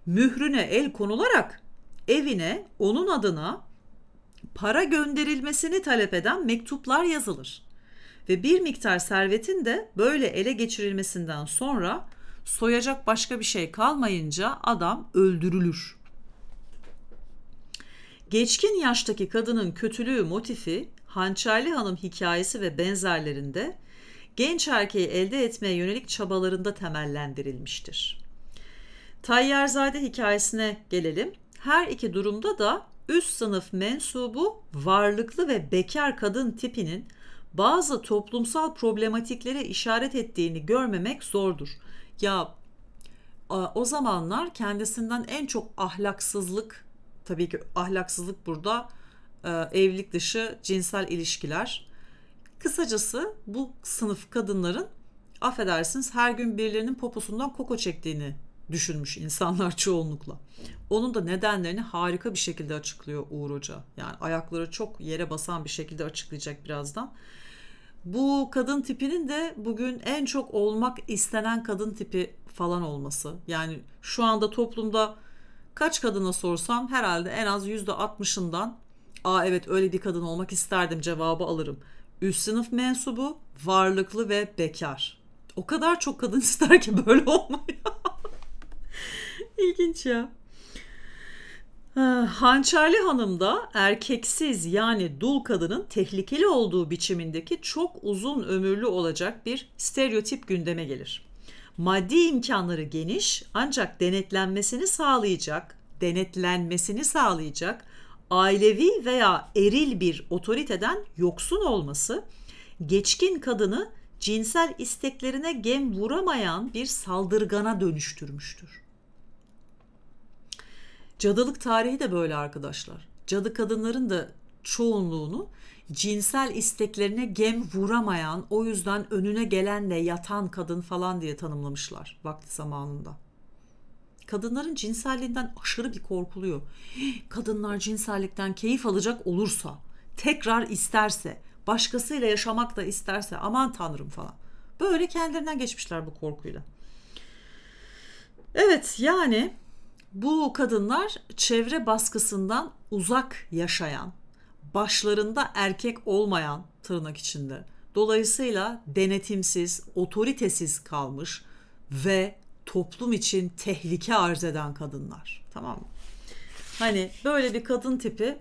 Mührüne el konularak evine onun adına para gönderilmesini talep eden mektuplar yazılır. Ve bir miktar servetin de böyle ele geçirilmesinden sonra soyacak başka bir şey kalmayınca adam öldürülür.'' Geçkin yaştaki kadının kötülüğü motifi Hançerli Hanım hikayesi ve benzerlerinde genç erkeği elde etmeye yönelik çabalarında temellendirilmiştir. Tayyarzade hikayesine gelelim. Her iki durumda da üst sınıf mensubu varlıklı ve bekar kadın tipinin bazı toplumsal problematiklere işaret ettiğini görmemek zordur. Ya o zamanlar kendisinden en çok ahlaksızlık Tabii ki ahlaksızlık burada e, evlilik dışı cinsel ilişkiler. Kısacası bu sınıf kadınların affedersiniz her gün birilerinin poposundan koko çektiğini düşünmüş insanlar çoğunlukla. Onun da nedenlerini harika bir şekilde açıklıyor Uğur Hoca. Yani ayakları çok yere basan bir şekilde açıklayacak birazdan. Bu kadın tipinin de bugün en çok olmak istenen kadın tipi falan olması. Yani şu anda toplumda Kaç kadına sorsam herhalde en az %60'ından ''Aa evet öyle bir kadın olmak isterdim'' cevabı alırım. Üst sınıf mensubu, varlıklı ve bekar. O kadar çok kadın ister ki böyle olmaya. İlginç ya. Ee, hançerli da erkeksiz yani dul kadının tehlikeli olduğu biçimindeki çok uzun ömürlü olacak bir stereotip gündeme gelir maddi imkanları geniş ancak denetlenmesini sağlayacak, denetlenmesini sağlayacak ailevi veya eril bir otoriteden yoksun olması geçkin kadını cinsel isteklerine gem vuramayan bir saldırgana dönüştürmüştür. Cadılık tarihi de böyle arkadaşlar. Cadı kadınların da çoğunluğunu cinsel isteklerine gem vuramayan, o yüzden önüne gelenle yatan kadın falan diye tanımlamışlar vakti zamanında. Kadınların cinselliğinden aşırı bir korkuluyor. Kadınlar cinsellikten keyif alacak olursa, tekrar isterse, başkasıyla yaşamak da isterse aman tanrım falan. Böyle kendilerinden geçmişler bu korkuyla. Evet yani bu kadınlar çevre baskısından uzak yaşayan, başlarında erkek olmayan tırnak içinde. Dolayısıyla denetimsiz, otoritesiz kalmış ve toplum için tehlike arz eden kadınlar. Tamam mı? Hani böyle bir kadın tipi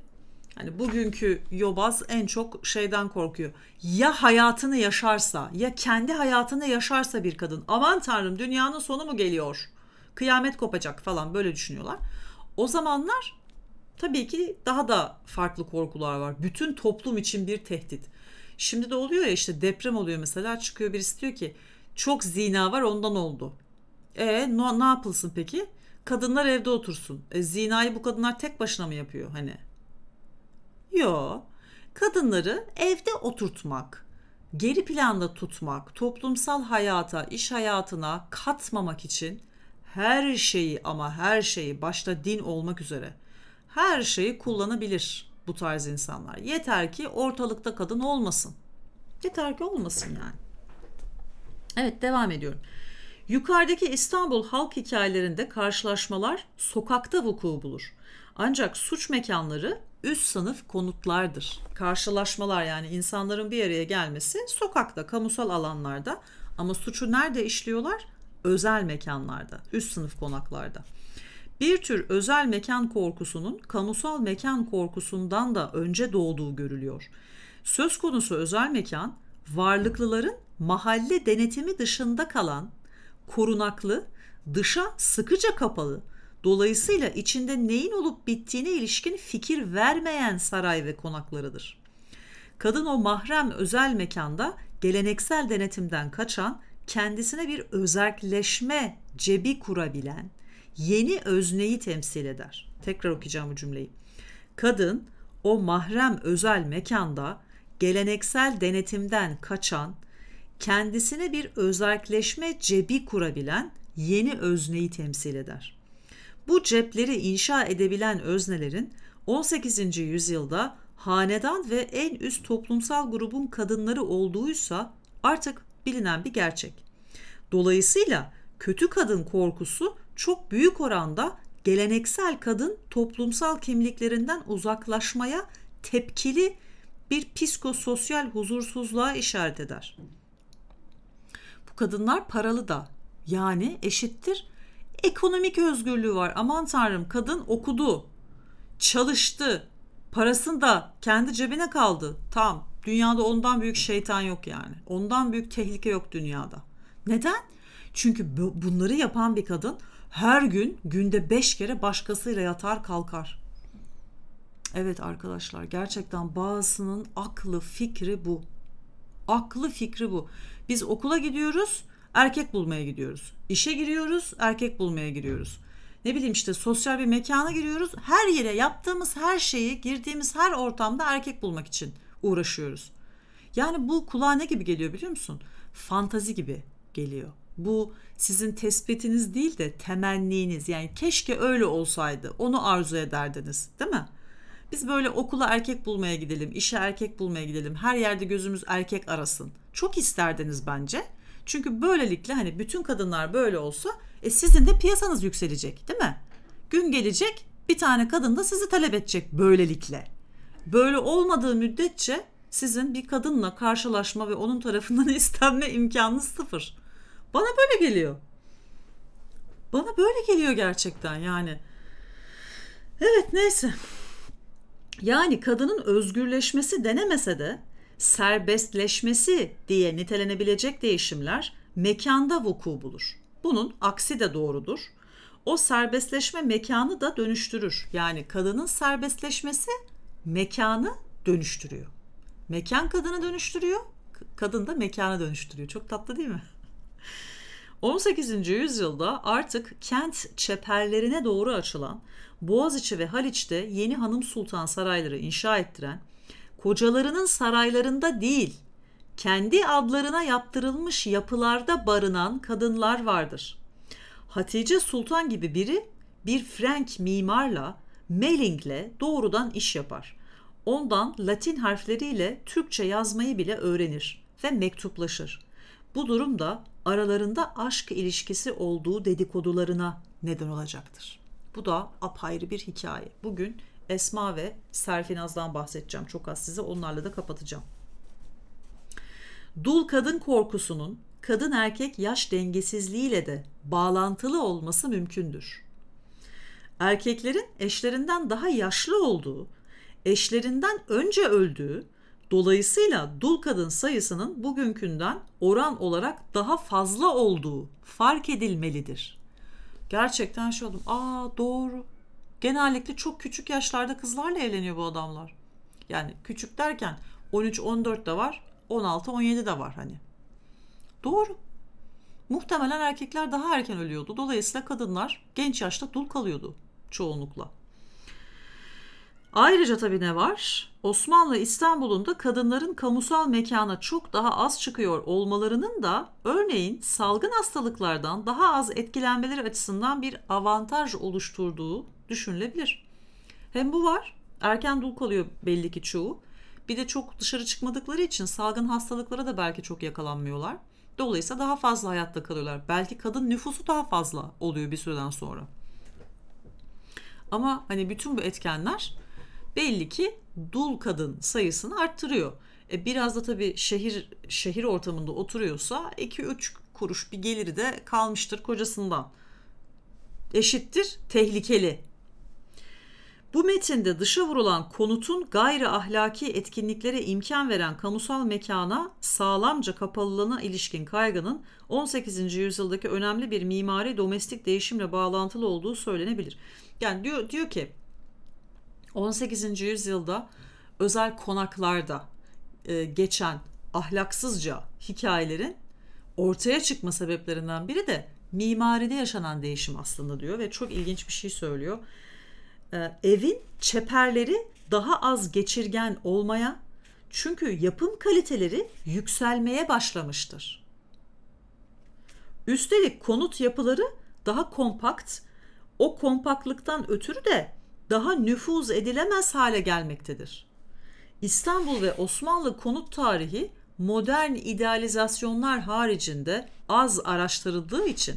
hani bugünkü yobaz en çok şeyden korkuyor. Ya hayatını yaşarsa ya kendi hayatını yaşarsa bir kadın aman tanrım dünyanın sonu mu geliyor? Kıyamet kopacak falan böyle düşünüyorlar. O zamanlar tabii ki daha da farklı korkular var. Bütün toplum için bir tehdit. Şimdi de oluyor ya işte deprem oluyor mesela çıkıyor birisi diyor ki çok zina var ondan oldu. E no, ne yapılsın peki? Kadınlar evde otursun. E, zinayı bu kadınlar tek başına mı yapıyor hani? Yo. Kadınları evde oturtmak, geri planda tutmak, toplumsal hayata, iş hayatına katmamak için her şeyi ama her şeyi başta din olmak üzere her şeyi kullanabilir bu tarz insanlar. Yeter ki ortalıkta kadın olmasın. Yeter ki olmasın yani. Evet devam ediyorum. Yukarıdaki İstanbul halk hikayelerinde karşılaşmalar sokakta vuku bulur. Ancak suç mekanları üst sınıf konutlardır. Karşılaşmalar yani insanların bir araya gelmesi sokakta, kamusal alanlarda ama suçu nerede işliyorlar? Özel mekanlarda, üst sınıf konaklarda bir tür özel mekan korkusunun kamusal mekan korkusundan da önce doğduğu görülüyor. Söz konusu özel mekan varlıklıların mahalle denetimi dışında kalan, korunaklı, dışa sıkıca kapalı, dolayısıyla içinde neyin olup bittiğine ilişkin fikir vermeyen saray ve konaklarıdır. Kadın o mahrem özel mekanda geleneksel denetimden kaçan, kendisine bir özelleşme cebi kurabilen, yeni özneyi temsil eder. Tekrar okuyacağım bu cümleyi. Kadın o mahrem özel mekanda geleneksel denetimden kaçan, kendisine bir özelleşme cebi kurabilen yeni özneyi temsil eder. Bu cepleri inşa edebilen öznelerin 18. yüzyılda hanedan ve en üst toplumsal grubun kadınları olduğuysa artık bilinen bir gerçek. Dolayısıyla kötü kadın korkusu çok büyük oranda geleneksel kadın toplumsal kimliklerinden uzaklaşmaya tepkili bir psikososyal huzursuzluğa işaret eder. Bu kadınlar paralı da yani eşittir ekonomik özgürlüğü var. Aman tanrım kadın okudu, çalıştı, parasını da kendi cebine kaldı. Tam dünyada ondan büyük şeytan yok yani. Ondan büyük tehlike yok dünyada. Neden? Çünkü bu, bunları yapan bir kadın her gün günde beş kere başkasıyla yatar kalkar. Evet arkadaşlar gerçekten bazısının aklı fikri bu. Aklı fikri bu. Biz okula gidiyoruz, erkek bulmaya gidiyoruz. İşe giriyoruz, erkek bulmaya giriyoruz. Ne bileyim işte sosyal bir mekana giriyoruz. Her yere yaptığımız her şeyi, girdiğimiz her ortamda erkek bulmak için uğraşıyoruz. Yani bu kulağa ne gibi geliyor biliyor musun? Fantazi gibi geliyor. Bu sizin tespitiniz değil de temenniniz. Yani keşke öyle olsaydı. Onu arzu ederdiniz, değil mi? Biz böyle okula erkek bulmaya gidelim, işe erkek bulmaya gidelim. Her yerde gözümüz erkek arasın. Çok isterdiniz bence. Çünkü böylelikle hani bütün kadınlar böyle olsa e sizin de piyasanız yükselecek, değil mi? Gün gelecek bir tane kadın da sizi talep edecek böylelikle. Böyle olmadığı müddetçe sizin bir kadınla karşılaşma ve onun tarafından istenme imkanınız sıfır. Bana böyle geliyor. Bana böyle geliyor gerçekten yani. Evet neyse. Yani kadının özgürleşmesi denemese de serbestleşmesi diye nitelenebilecek değişimler mekanda vuku bulur. Bunun aksi de doğrudur. O serbestleşme mekanı da dönüştürür. Yani kadının serbestleşmesi mekanı dönüştürüyor. Mekan kadını dönüştürüyor, kadın da mekanı dönüştürüyor. Çok tatlı değil mi? 18. yüzyılda artık kent çeperlerine doğru açılan Boğaziçi ve Haliç'te yeni hanım sultan sarayları inşa ettiren, kocalarının saraylarında değil, kendi adlarına yaptırılmış yapılarda barınan kadınlar vardır. Hatice Sultan gibi biri bir Frank mimarla, Melling'le doğrudan iş yapar. Ondan Latin harfleriyle Türkçe yazmayı bile öğrenir ve mektuplaşır. Bu durumda aralarında aşk ilişkisi olduğu dedikodularına neden olacaktır. Bu da apayrı bir hikaye. Bugün Esma ve Serfinaz'dan bahsedeceğim çok az size. Onlarla da kapatacağım. Dul kadın korkusunun kadın erkek yaş dengesizliğiyle de bağlantılı olması mümkündür. Erkeklerin eşlerinden daha yaşlı olduğu, eşlerinden önce öldüğü Dolayısıyla dul kadın sayısının bugünkünden oran olarak daha fazla olduğu fark edilmelidir. Gerçekten şey oldum. Aa doğru. Genellikle çok küçük yaşlarda kızlarla evleniyor bu adamlar. Yani küçük derken 13-14 de var, 16-17 de var hani. Doğru. Muhtemelen erkekler daha erken ölüyordu. Dolayısıyla kadınlar genç yaşta dul kalıyordu çoğunlukla. Ayrıca tabii ne var? Osmanlı İstanbul'un da kadınların kamusal mekana çok daha az çıkıyor olmalarının da örneğin salgın hastalıklardan daha az etkilenmeleri açısından bir avantaj oluşturduğu düşünülebilir. Hem bu var, erken dul kalıyor belli ki çoğu. Bir de çok dışarı çıkmadıkları için salgın hastalıklara da belki çok yakalanmıyorlar. Dolayısıyla daha fazla hayatta kalıyorlar. Belki kadın nüfusu daha fazla oluyor bir süreden sonra. Ama hani bütün bu etkenler belli ki dul kadın sayısını arttırıyor. E biraz da tabii şehir şehir ortamında oturuyorsa 2-3 kuruş bir geliri de kalmıştır kocasından. Eşittir tehlikeli. Bu metinde dışa vurulan konutun gayri ahlaki etkinliklere imkan veren kamusal mekana sağlamca kapalılığına ilişkin kaygının 18. yüzyıldaki önemli bir mimari domestik değişimle bağlantılı olduğu söylenebilir. Yani diyor, diyor ki 18. yüzyılda özel konaklarda e, geçen ahlaksızca hikayelerin ortaya çıkma sebeplerinden biri de mimaride yaşanan değişim aslında diyor ve çok ilginç bir şey söylüyor. E, evin çeperleri daha az geçirgen olmaya çünkü yapım kaliteleri yükselmeye başlamıştır. Üstelik konut yapıları daha kompakt, o kompaktlıktan ötürü de daha nüfuz edilemez hale gelmektedir. İstanbul ve Osmanlı konut tarihi modern idealizasyonlar haricinde az araştırıldığı için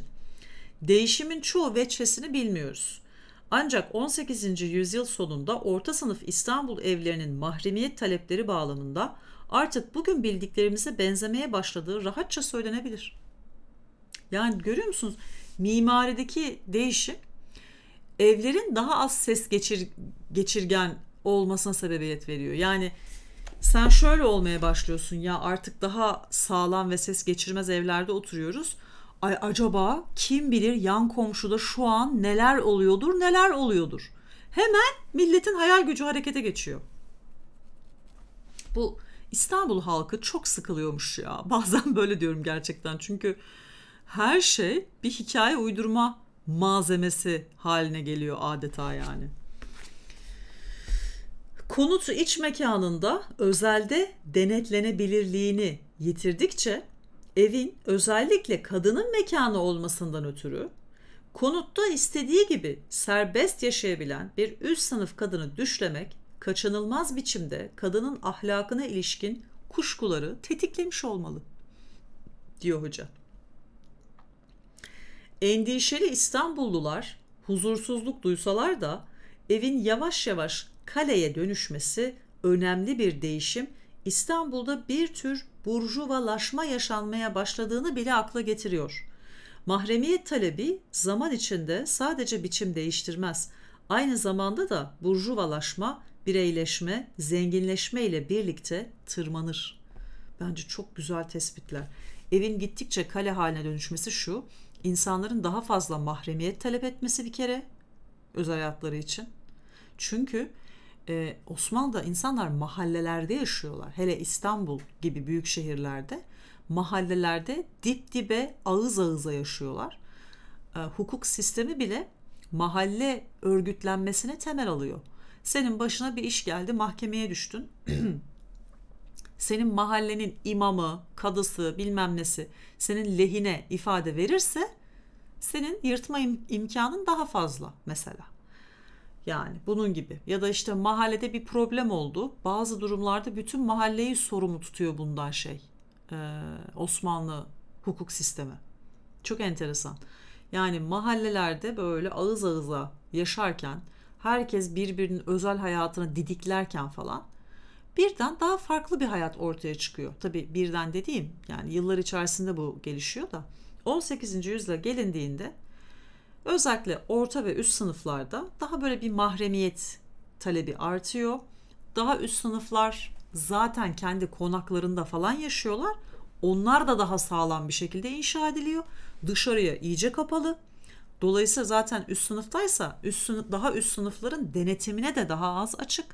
değişimin çoğu veçhesini bilmiyoruz. Ancak 18. yüzyıl sonunda orta sınıf İstanbul evlerinin mahremiyet talepleri bağlamında artık bugün bildiklerimize benzemeye başladığı rahatça söylenebilir. Yani görüyor musunuz mimarideki değişim evlerin daha az ses geçir, geçirgen olmasına sebebiyet veriyor. Yani sen şöyle olmaya başlıyorsun ya artık daha sağlam ve ses geçirmez evlerde oturuyoruz. Ay acaba kim bilir yan komşuda şu an neler oluyordur neler oluyordur. Hemen milletin hayal gücü harekete geçiyor. Bu İstanbul halkı çok sıkılıyormuş ya. Bazen böyle diyorum gerçekten. Çünkü her şey bir hikaye uydurma malzemesi haline geliyor adeta yani. Konut iç mekanında özelde denetlenebilirliğini yitirdikçe evin özellikle kadının mekanı olmasından ötürü konutta istediği gibi serbest yaşayabilen bir üst sınıf kadını düşlemek kaçınılmaz biçimde kadının ahlakına ilişkin kuşkuları tetiklemiş olmalı diyor hoca. Endişeli İstanbullular huzursuzluk duysalar da evin yavaş yavaş kaleye dönüşmesi önemli bir değişim İstanbul'da bir tür burjuvalaşma yaşanmaya başladığını bile akla getiriyor. Mahremiyet talebi zaman içinde sadece biçim değiştirmez. Aynı zamanda da burjuvalaşma, bireyleşme, zenginleşme ile birlikte tırmanır. Bence çok güzel tespitler. Evin gittikçe kale haline dönüşmesi şu insanların daha fazla mahremiyet talep etmesi bir kere özel hayatları için. Çünkü e, Osmanlı'da insanlar mahallelerde yaşıyorlar. Hele İstanbul gibi büyük şehirlerde mahallelerde dip dibe ağız ağıza yaşıyorlar. E, hukuk sistemi bile mahalle örgütlenmesine temel alıyor. Senin başına bir iş geldi, mahkemeye düştün. Senin mahallenin imamı, kadısı, bilmem nesi senin lehine ifade verirse senin yırtma im- imkanın daha fazla mesela. Yani bunun gibi ya da işte mahallede bir problem oldu. Bazı durumlarda bütün mahalleyi sorumlu tutuyor bundan şey. Ee, Osmanlı hukuk sistemi. Çok enteresan. Yani mahallelerde böyle ağız ağıza yaşarken herkes birbirinin özel hayatına didiklerken falan birden daha farklı bir hayat ortaya çıkıyor. Tabi birden dediğim yani yıllar içerisinde bu gelişiyor da 18. yüzyıla gelindiğinde özellikle orta ve üst sınıflarda daha böyle bir mahremiyet talebi artıyor. Daha üst sınıflar zaten kendi konaklarında falan yaşıyorlar. Onlar da daha sağlam bir şekilde inşa ediliyor. Dışarıya iyice kapalı. Dolayısıyla zaten üst sınıftaysa üst sınıf, daha üst sınıfların denetimine de daha az açık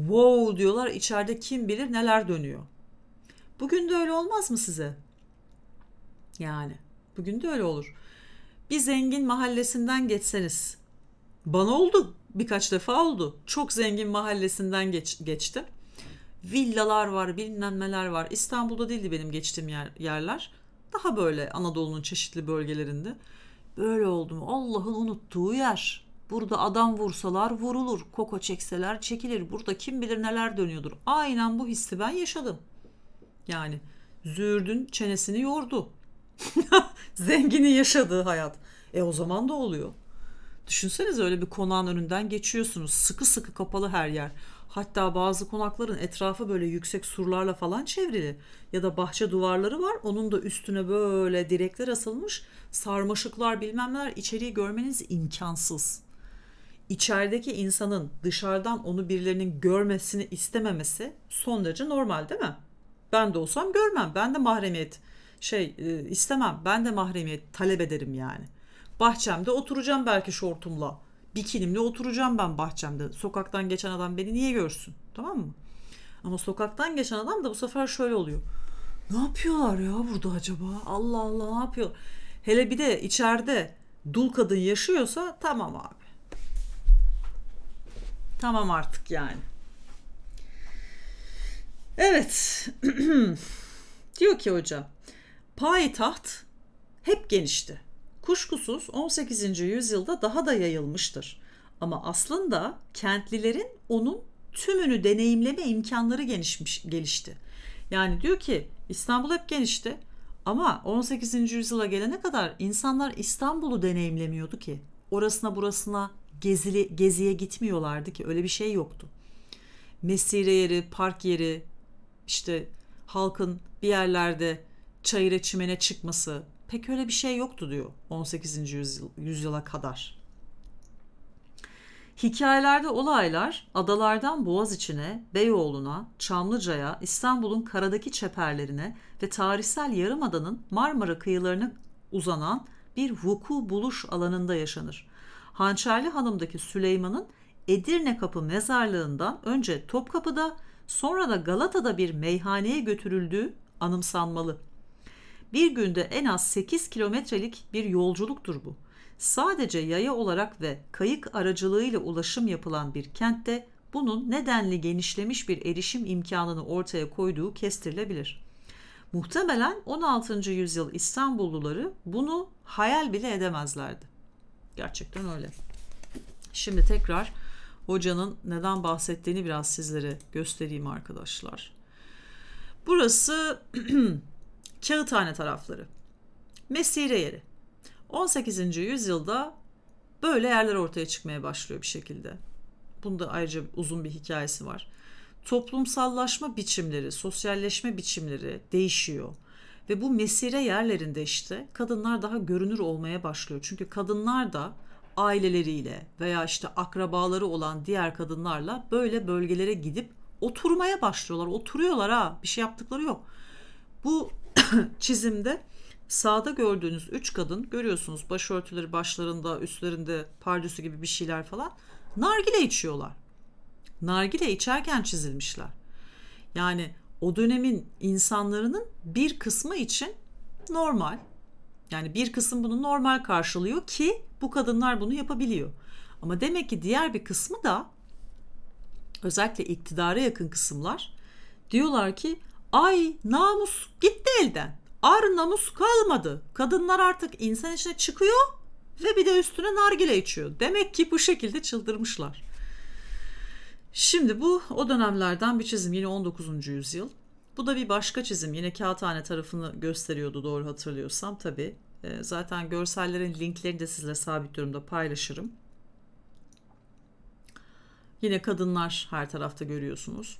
wow diyorlar içeride kim bilir neler dönüyor. Bugün de öyle olmaz mı size? Yani bugün de öyle olur. Bir zengin mahallesinden geçseniz. Bana oldu birkaç defa oldu. Çok zengin mahallesinden geç, geçti. Villalar var bilinenmeler var. İstanbul'da değildi benim geçtiğim yer, yerler. Daha böyle Anadolu'nun çeşitli bölgelerinde. Böyle oldu mu Allah'ın unuttuğu yer. Burada adam vursalar vurulur. Koko çekseler çekilir. Burada kim bilir neler dönüyordur. Aynen bu hissi ben yaşadım. Yani zürdün çenesini yordu. Zengini yaşadığı hayat. E o zaman da oluyor. Düşünseniz öyle bir konağın önünden geçiyorsunuz. Sıkı sıkı kapalı her yer. Hatta bazı konakların etrafı böyle yüksek surlarla falan çevrili. Ya da bahçe duvarları var. Onun da üstüne böyle direkler asılmış. Sarmaşıklar bilmem neler içeriği görmeniz imkansız içerideki insanın dışarıdan onu birilerinin görmesini istememesi son derece normal değil mi? Ben de olsam görmem. Ben de mahremiyet şey e, istemem. Ben de mahremiyet talep ederim yani. Bahçemde oturacağım belki şortumla. Bikinimle oturacağım ben bahçemde. Sokaktan geçen adam beni niye görsün? Tamam mı? Ama sokaktan geçen adam da bu sefer şöyle oluyor. Ne yapıyorlar ya burada acaba? Allah Allah ne yapıyor? Hele bir de içeride dul kadın yaşıyorsa tamam abi. Tamam artık yani. Evet. Diyor ki hoca, payitaht hep genişti. Kuşkusuz 18. yüzyılda daha da yayılmıştır. Ama aslında kentlilerin onun tümünü deneyimleme imkanları genişmiş, gelişti. Yani diyor ki İstanbul hep genişti ama 18. yüzyıla gelene kadar insanlar İstanbul'u deneyimlemiyordu ki. Orasına burasına gezili, geziye gitmiyorlardı ki öyle bir şey yoktu. Mesire yeri, park yeri, işte halkın bir yerlerde çayıra çimene çıkması pek öyle bir şey yoktu diyor 18. Yüzyıl, yüzyıla kadar. Hikayelerde olaylar adalardan Boğaz içine, Beyoğlu'na, Çamlıca'ya, İstanbul'un karadaki çeperlerine ve tarihsel yarımadanın Marmara kıyılarına uzanan bir vuku buluş alanında yaşanır. Hançerli Hanım'daki Süleyman'ın Edirne Kapı mezarlığından önce Topkapı'da sonra da Galata'da bir meyhaneye götürüldüğü anımsanmalı. Bir günde en az 8 kilometrelik bir yolculuktur bu. Sadece yaya olarak ve kayık aracılığıyla ulaşım yapılan bir kentte bunun nedenli genişlemiş bir erişim imkanını ortaya koyduğu kestirilebilir. Muhtemelen 16. yüzyıl İstanbulluları bunu hayal bile edemezlerdi. Gerçekten öyle. Şimdi tekrar hocanın neden bahsettiğini biraz sizlere göstereyim arkadaşlar. Burası Kağıthane tarafları. Mesire yeri. 18. yüzyılda böyle yerler ortaya çıkmaya başlıyor bir şekilde. Bunda ayrıca uzun bir hikayesi var. Toplumsallaşma biçimleri, sosyalleşme biçimleri değişiyor. Ve bu mesire yerlerinde işte kadınlar daha görünür olmaya başlıyor. Çünkü kadınlar da aileleriyle veya işte akrabaları olan diğer kadınlarla böyle bölgelere gidip oturmaya başlıyorlar. Oturuyorlar ha bir şey yaptıkları yok. Bu çizimde sağda gördüğünüz üç kadın görüyorsunuz başörtüleri başlarında üstlerinde pardüsü gibi bir şeyler falan nargile içiyorlar. Nargile içerken çizilmişler. Yani o dönemin insanların bir kısmı için normal. Yani bir kısım bunu normal karşılıyor ki bu kadınlar bunu yapabiliyor. Ama demek ki diğer bir kısmı da özellikle iktidara yakın kısımlar diyorlar ki ay namus gitti elden. Ar namus kalmadı. Kadınlar artık insan içine çıkıyor ve bir de üstüne nargile içiyor. Demek ki bu şekilde çıldırmışlar. Şimdi bu o dönemlerden bir çizim yine 19. yüzyıl. Bu da bir başka çizim yine kağıthane tarafını gösteriyordu doğru hatırlıyorsam tabi. Ee, zaten görsellerin linklerini de sizle sabit durumda paylaşırım. Yine kadınlar her tarafta görüyorsunuz.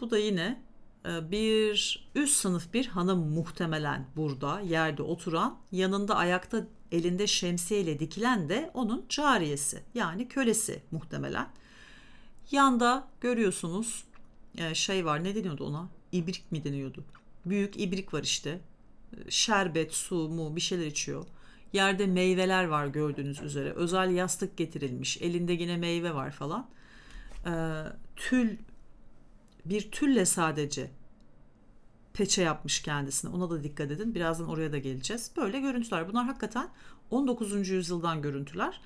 Bu da yine e, bir üst sınıf bir hanım muhtemelen burada yerde oturan yanında ayakta elinde şemsiyeyle dikilen de onun cariyesi yani kölesi muhtemelen. Yanda görüyorsunuz e, şey var ne deniyordu ona? İbrik mi deniyordu? Büyük ibrik var işte. E, şerbet, su, mu bir şeyler içiyor. Yerde meyveler var gördüğünüz üzere. Özel yastık getirilmiş. Elinde yine meyve var falan. E, tül bir tülle sadece peçe yapmış kendisine. Ona da dikkat edin. Birazdan oraya da geleceğiz. Böyle görüntüler. Bunlar hakikaten 19. yüzyıldan görüntüler.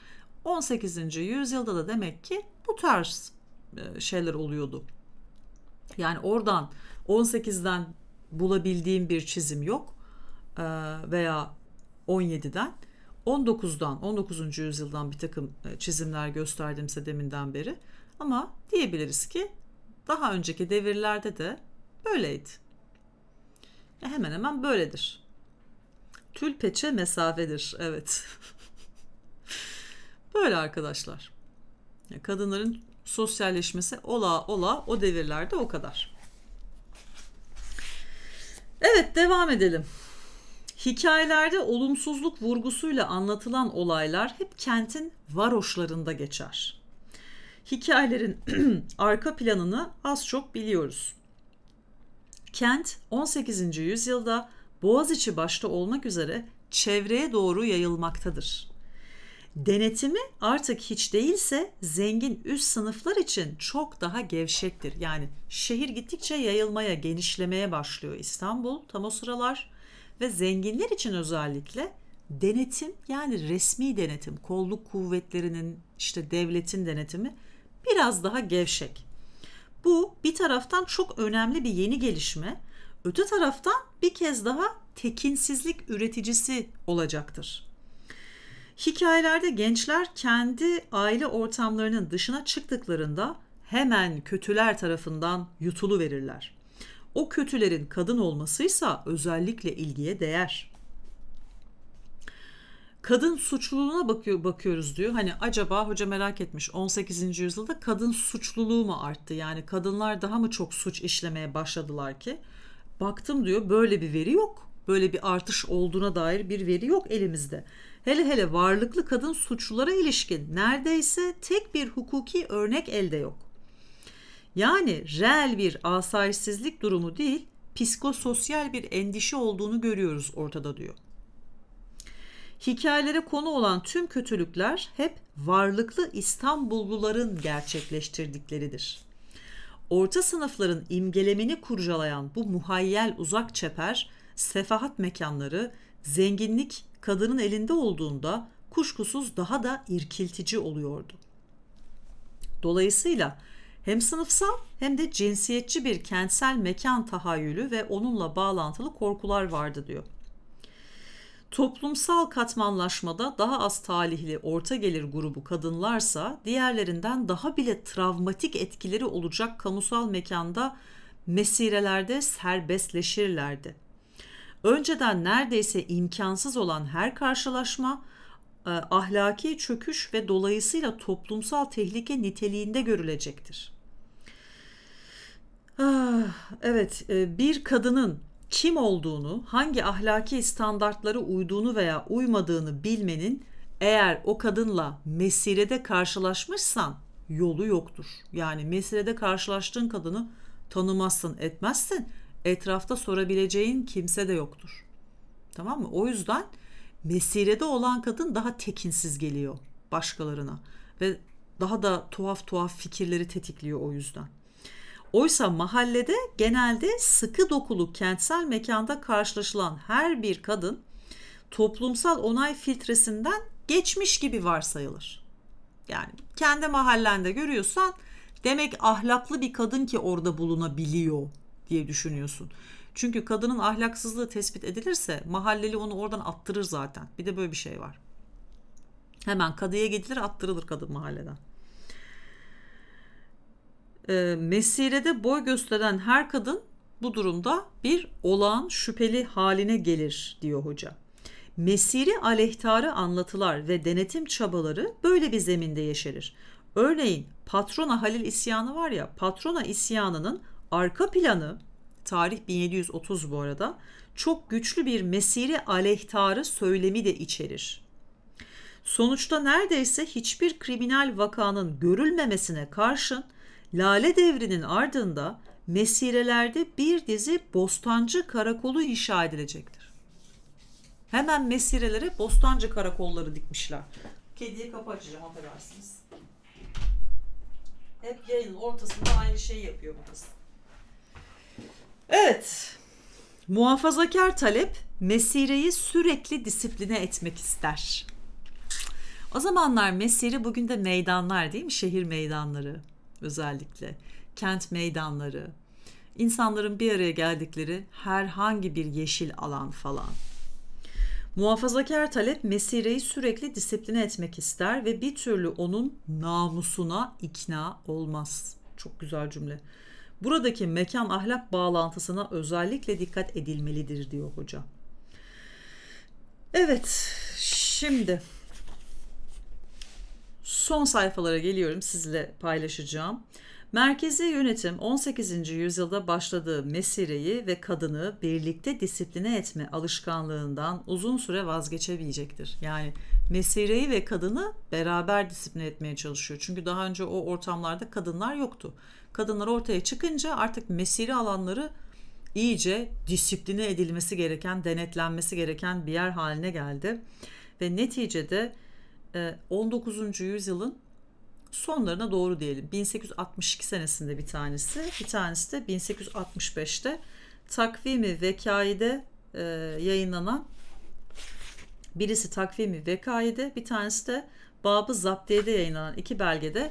18. yüzyılda da demek ki bu tarz e, şeyler oluyordu. Yani oradan 18'den bulabildiğim bir çizim yok e, veya 17'den 19'dan 19. yüzyıldan bir takım e, çizimler gösterdimse deminden beri ama diyebiliriz ki daha önceki devirlerde de böyleydi. E hemen hemen böyledir. Tül peçe mesafedir. Evet. Böyle arkadaşlar. Kadınların sosyalleşmesi ola ola o devirlerde o kadar. Evet devam edelim. Hikayelerde olumsuzluk vurgusuyla anlatılan olaylar hep kentin varoşlarında geçer. Hikayelerin arka planını az çok biliyoruz. Kent 18. yüzyılda Boğaziçi başta olmak üzere çevreye doğru yayılmaktadır denetimi artık hiç değilse zengin üst sınıflar için çok daha gevşektir. Yani şehir gittikçe yayılmaya, genişlemeye başlıyor İstanbul tam o sıralar ve zenginler için özellikle denetim yani resmi denetim, kolluk kuvvetlerinin işte devletin denetimi biraz daha gevşek. Bu bir taraftan çok önemli bir yeni gelişme, öte taraftan bir kez daha tekinsizlik üreticisi olacaktır. Hikayelerde gençler kendi aile ortamlarının dışına çıktıklarında hemen kötüler tarafından yutulu verirler. O kötülerin kadın olmasıysa özellikle ilgiye değer. Kadın suçluluğuna bakıyor, bakıyoruz diyor. Hani acaba hoca merak etmiş 18. yüzyılda kadın suçluluğu mu arttı? Yani kadınlar daha mı çok suç işlemeye başladılar ki? Baktım diyor böyle bir veri yok böyle bir artış olduğuna dair bir veri yok elimizde. Hele hele varlıklı kadın suçlulara ilişkin neredeyse tek bir hukuki örnek elde yok. Yani reel bir asayişsizlik durumu değil, psikososyal bir endişe olduğunu görüyoruz ortada diyor. Hikayelere konu olan tüm kötülükler hep varlıklı İstanbulluların gerçekleştirdikleridir. Orta sınıfların imgelemini kurcalayan bu muhayyel uzak çeper sefahat mekanları, zenginlik kadının elinde olduğunda kuşkusuz daha da irkiltici oluyordu. Dolayısıyla hem sınıfsal hem de cinsiyetçi bir kentsel mekan tahayyülü ve onunla bağlantılı korkular vardı diyor. Toplumsal katmanlaşmada daha az talihli orta gelir grubu kadınlarsa diğerlerinden daha bile travmatik etkileri olacak kamusal mekanda mesirelerde serbestleşirlerdi. Önceden neredeyse imkansız olan her karşılaşma e, ahlaki çöküş ve dolayısıyla toplumsal tehlike niteliğinde görülecektir. Ah, evet, e, bir kadının kim olduğunu, hangi ahlaki standartları uyduğunu veya uymadığını bilmenin eğer o kadınla mesirede karşılaşmışsan yolu yoktur. Yani mesirede karşılaştığın kadını tanımazsın, etmezsin etrafta sorabileceğin kimse de yoktur. Tamam mı? O yüzden mesirede olan kadın daha tekinsiz geliyor başkalarına ve daha da tuhaf tuhaf fikirleri tetikliyor o yüzden. Oysa mahallede genelde sıkı dokulu kentsel mekanda karşılaşılan her bir kadın toplumsal onay filtresinden geçmiş gibi varsayılır. Yani kendi mahallende görüyorsan demek ahlaklı bir kadın ki orada bulunabiliyor diye düşünüyorsun. Çünkü kadının ahlaksızlığı tespit edilirse mahalleli onu oradan attırır zaten. Bir de böyle bir şey var. Hemen kadıya gidilir attırılır kadın mahalleden. E, mesirede boy gösteren her kadın bu durumda bir olağan şüpheli haline gelir diyor hoca. Mesiri aleyhtarı anlatılar ve denetim çabaları böyle bir zeminde yeşerir. Örneğin patrona Halil isyanı var ya patrona isyanının arka planı tarih 1730 bu arada çok güçlü bir mesiri aleyhtarı söylemi de içerir. Sonuçta neredeyse hiçbir kriminal vakanın görülmemesine karşın Lale Devri'nin ardında mesirelerde bir dizi bostancı karakolu inşa edilecektir. Hemen mesirelere bostancı karakolları dikmişler. Kediye kapı açacağım affedersiniz. Hep yayının ortasında aynı şeyi yapıyor bu kız. Evet. Muhafazakar talep mesireyi sürekli disipline etmek ister. O zamanlar mesire bugün de meydanlar değil mi? Şehir meydanları özellikle. Kent meydanları. İnsanların bir araya geldikleri herhangi bir yeşil alan falan. Muhafazakar talep mesireyi sürekli disipline etmek ister ve bir türlü onun namusuna ikna olmaz. Çok güzel cümle. Buradaki mekan ahlak bağlantısına özellikle dikkat edilmelidir diyor hoca. Evet şimdi son sayfalara geliyorum sizle paylaşacağım. Merkezi yönetim 18. yüzyılda başladığı mesireyi ve kadını birlikte disipline etme alışkanlığından uzun süre vazgeçebilecektir. Yani mesireyi ve kadını beraber disipline etmeye çalışıyor. Çünkü daha önce o ortamlarda kadınlar yoktu kadınlar ortaya çıkınca artık mesiri alanları iyice disipline edilmesi gereken, denetlenmesi gereken bir yer haline geldi. Ve neticede 19. E, yüzyılın sonlarına doğru diyelim. 1862 senesinde bir tanesi, bir tanesi de 1865'te takvimi vekaide e, yayınlanan birisi takvimi vekaide, bir tanesi de Babı Zaptiye'de yayınlanan iki belgede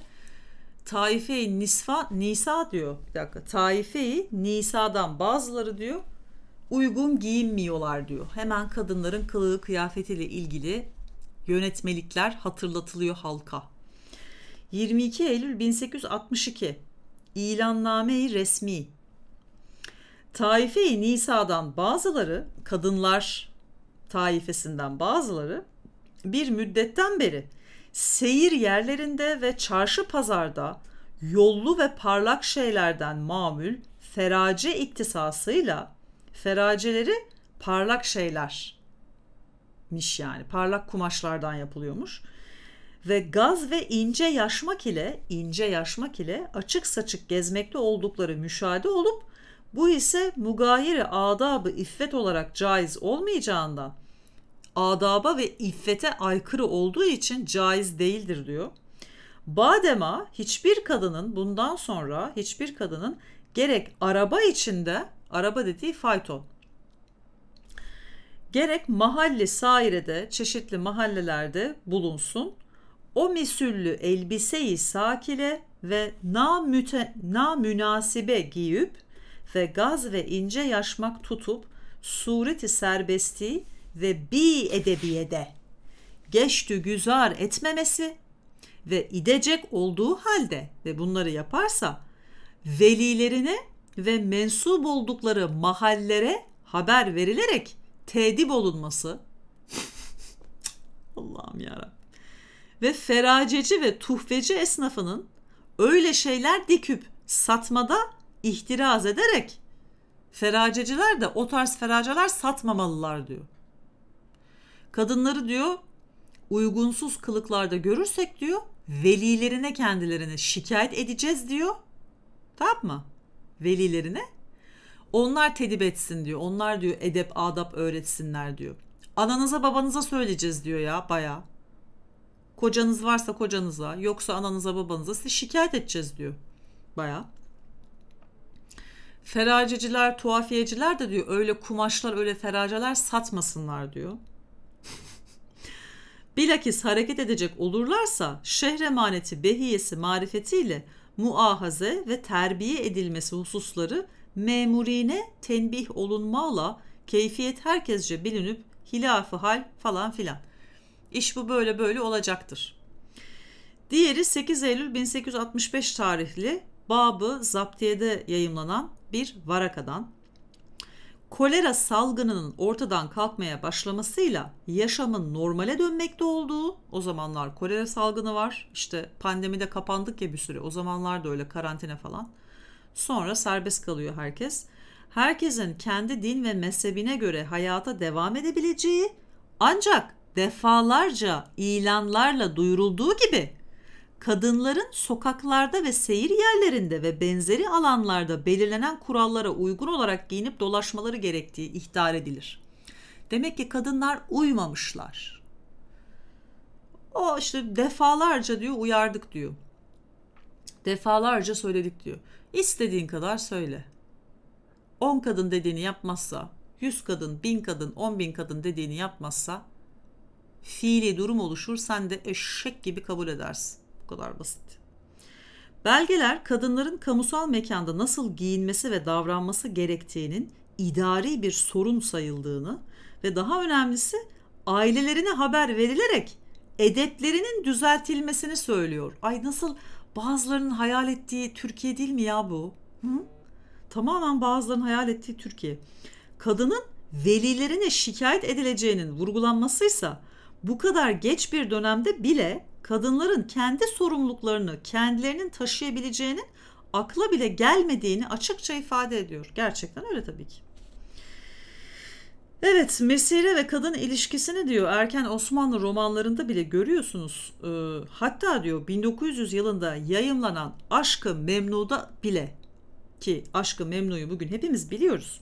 Taife-i Nisfa, Nisa diyor. Bir dakika. Taife-i Nisa'dan bazıları diyor uygun giyinmiyorlar diyor. Hemen kadınların kılığı kıyafetiyle ilgili yönetmelikler hatırlatılıyor halka. 22 Eylül 1862 İlanname-i Resmi Taife-i Nisa'dan bazıları, kadınlar taifesinden bazıları bir müddetten beri seyir yerlerinde ve çarşı pazarda yollu ve parlak şeylerden mamül ferace iktisasıyla feraceleri parlak şeylermiş yani parlak kumaşlardan yapılıyormuş. Ve gaz ve ince yaşmak ile ince yaşmak ile açık saçık gezmekte oldukları müşahede olup bu ise mugayiri adabı iffet olarak caiz olmayacağından adaba ve iffete aykırı olduğu için caiz değildir diyor. Badema hiçbir kadının bundan sonra hiçbir kadının gerek araba içinde araba dediği fayton gerek mahalle sairede çeşitli mahallelerde bulunsun. O misüllü elbiseyi sakile ve na namünasibe giyip ve gaz ve ince yaşmak tutup sureti serbestliği ve bi edebiyede geçtü güzar etmemesi ve idecek olduğu halde ve bunları yaparsa velilerine ve mensup oldukları mahallere haber verilerek tedip olunması Allah'ım yarabbim ve feraceci ve tuhfeci esnafının öyle şeyler diküp satmada ihtiraz ederek feraceciler de o tarz feraceler satmamalılar diyor. Kadınları diyor uygunsuz kılıklarda görürsek diyor velilerine kendilerine şikayet edeceğiz diyor. Tamam mı? Velilerine. Onlar tedip etsin diyor. Onlar diyor edep adap öğretsinler diyor. Ananıza babanıza söyleyeceğiz diyor ya baya. Kocanız varsa kocanıza yoksa ananıza babanıza size şikayet edeceğiz diyor baya. Feraceciler, tuhafiyeciler de diyor öyle kumaşlar öyle feraceler satmasınlar diyor. Bilakis hareket edecek olurlarsa şehre maneti, behiyesi marifetiyle muahaze ve terbiye edilmesi hususları memurine tenbih olunmala keyfiyet herkesce bilinip hilafı hal falan filan. İş bu böyle böyle olacaktır. Diğeri 8 Eylül 1865 tarihli Babı Zaptiye'de yayımlanan bir varakadan kolera salgınının ortadan kalkmaya başlamasıyla yaşamın normale dönmekte olduğu, o zamanlar kolera salgını var, işte pandemide kapandık ya bir süre, o zamanlar da öyle karantina falan. Sonra serbest kalıyor herkes. Herkesin kendi din ve mezhebine göre hayata devam edebileceği ancak defalarca ilanlarla duyurulduğu gibi kadınların sokaklarda ve seyir yerlerinde ve benzeri alanlarda belirlenen kurallara uygun olarak giyinip dolaşmaları gerektiği ihtar edilir. Demek ki kadınlar uymamışlar. O işte defalarca diyor uyardık diyor. Defalarca söyledik diyor. İstediğin kadar söyle. 10 kadın dediğini yapmazsa, 100 kadın, 1000 kadın, 10 bin kadın dediğini yapmazsa fiili durum oluşur sen de eşek gibi kabul edersin kadar basit. Belgeler kadınların kamusal mekanda nasıl giyinmesi ve davranması gerektiğinin idari bir sorun sayıldığını ve daha önemlisi ailelerine haber verilerek edeplerinin düzeltilmesini söylüyor. Ay nasıl bazılarının hayal ettiği Türkiye değil mi ya bu? Hı? Tamamen bazılarının hayal ettiği Türkiye. Kadının velilerine şikayet edileceğinin vurgulanmasıysa bu kadar geç bir dönemde bile kadınların kendi sorumluluklarını kendilerinin taşıyabileceğinin akla bile gelmediğini açıkça ifade ediyor. Gerçekten öyle tabii ki. Evet, mesire ve kadın ilişkisini diyor erken Osmanlı romanlarında bile görüyorsunuz. E, hatta diyor 1900 yılında yayımlanan Aşkı Memnu'da bile ki Aşkı Memnu'yu bugün hepimiz biliyoruz.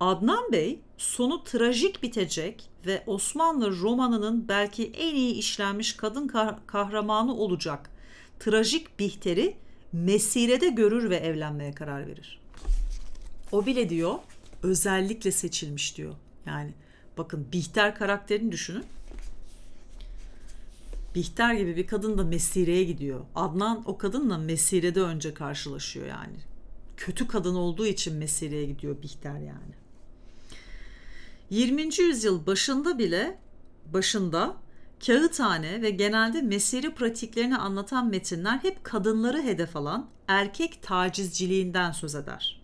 Adnan Bey sonu trajik bitecek ve Osmanlı romanının belki en iyi işlenmiş kadın kahramanı olacak trajik Bihter'i mesirede görür ve evlenmeye karar verir. O bile diyor özellikle seçilmiş diyor. Yani bakın Bihter karakterini düşünün. Bihter gibi bir kadın da Mesire'ye gidiyor. Adnan o kadınla Mesire'de önce karşılaşıyor yani. Kötü kadın olduğu için Mesire'ye gidiyor Bihter yani. 20. yüzyıl başında bile başında kağıthane ve genelde mesiri pratiklerini anlatan metinler hep kadınları hedef alan erkek tacizciliğinden söz eder.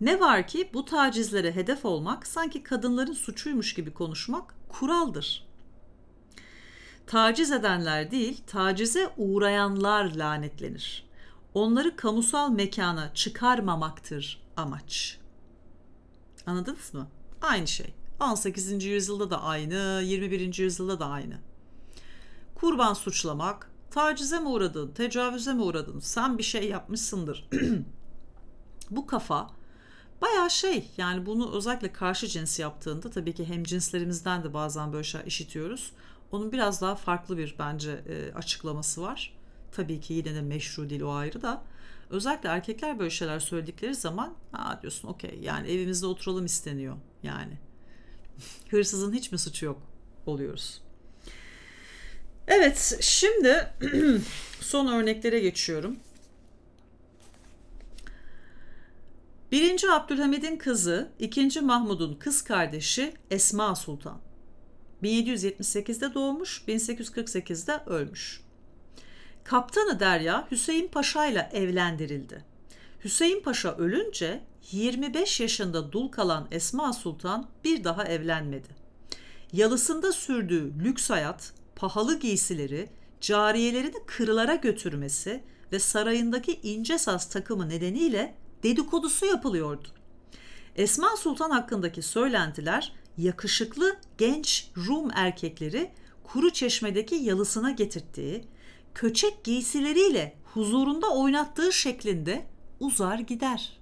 Ne var ki bu tacizlere hedef olmak sanki kadınların suçuymuş gibi konuşmak kuraldır. Taciz edenler değil, tacize uğrayanlar lanetlenir. Onları kamusal mekana çıkarmamaktır amaç. Anladınız mı? Aynı şey. 18. yüzyılda da aynı, 21. yüzyılda da aynı. Kurban suçlamak, tacize mi uğradın, tecavüze mi uğradın, sen bir şey yapmışsındır. Bu kafa baya şey yani bunu özellikle karşı cins yaptığında tabii ki hem cinslerimizden de bazen böyle şey işitiyoruz. Onun biraz daha farklı bir bence e, açıklaması var. Tabii ki yine de meşru değil o ayrı da. Özellikle erkekler böyle şeyler söyledikleri zaman ha diyorsun okey yani evimizde oturalım isteniyor yani. Hırsızın hiç mi suçu yok oluyoruz. Evet şimdi son örneklere geçiyorum. Birinci Abdülhamid'in kızı, ikinci Mahmud'un kız kardeşi Esma Sultan. 1778'de doğmuş, 1848'de ölmüş. Kaptanı Derya Hüseyin Paşa ile evlendirildi. Hüseyin Paşa ölünce 25 yaşında dul kalan Esma Sultan bir daha evlenmedi. Yalısında sürdüğü lüks hayat, pahalı giysileri, cariyelerini kırlara götürmesi ve sarayındaki ince saz takımı nedeniyle dedikodusu yapılıyordu. Esma Sultan hakkındaki söylentiler yakışıklı genç Rum erkekleri kuru çeşmedeki yalısına getirttiği, köçek giysileriyle huzurunda oynattığı şeklinde uzar gider.''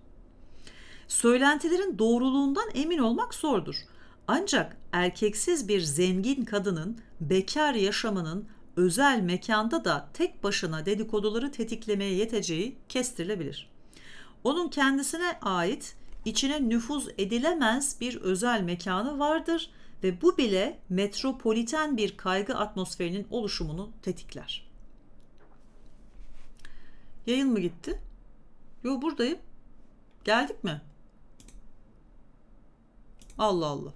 Söylentilerin doğruluğundan emin olmak zordur. Ancak erkeksiz bir zengin kadının bekar yaşamının özel mekanda da tek başına dedikoduları tetiklemeye yeteceği kestirilebilir. Onun kendisine ait içine nüfuz edilemez bir özel mekanı vardır ve bu bile metropoliten bir kaygı atmosferinin oluşumunu tetikler. Yayın mı gitti? Yo buradayım. Geldik mi? Allah Allah.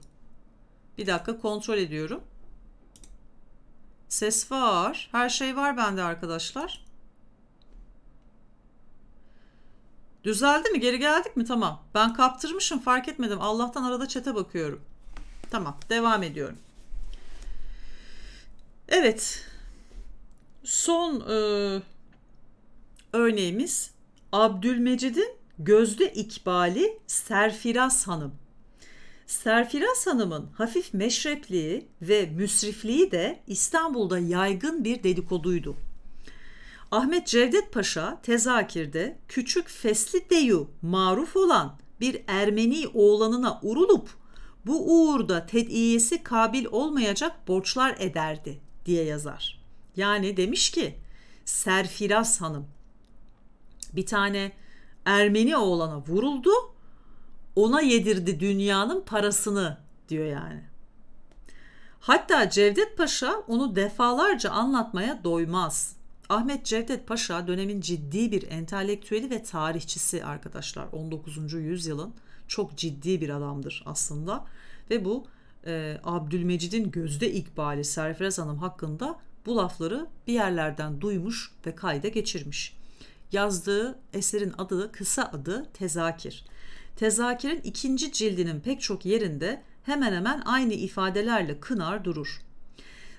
Bir dakika kontrol ediyorum. Ses var. Her şey var bende arkadaşlar. Düzeldi mi? Geri geldik mi? Tamam. Ben kaptırmışım fark etmedim. Allah'tan arada çete bakıyorum. Tamam. Devam ediyorum. Evet. Son e, örneğimiz Abdülmecid'in gözde ikbali Serfiraz Hanım. Serfiraz Hanım'ın hafif meşrepliği ve müsrifliği de İstanbul'da yaygın bir dedikoduydu. Ahmet Cevdet Paşa tezakirde küçük Fesli Deyu maruf olan bir Ermeni oğlanına urulup bu uğurda tediyesi kabil olmayacak borçlar ederdi diye yazar. Yani demiş ki Serfiraz Hanım bir tane Ermeni oğlana vuruldu ona yedirdi dünyanın parasını diyor yani. Hatta Cevdet Paşa onu defalarca anlatmaya doymaz. Ahmet Cevdet Paşa dönemin ciddi bir entelektüeli ve tarihçisi arkadaşlar. 19. yüzyılın çok ciddi bir adamdır aslında. Ve bu e, Abdülmecid'in gözde ikbali Serfraz Hanım hakkında bu lafları bir yerlerden duymuş ve kayda geçirmiş. Yazdığı eserin adı kısa adı Tezakir. Tezakirin ikinci cildinin pek çok yerinde hemen hemen aynı ifadelerle kınar durur.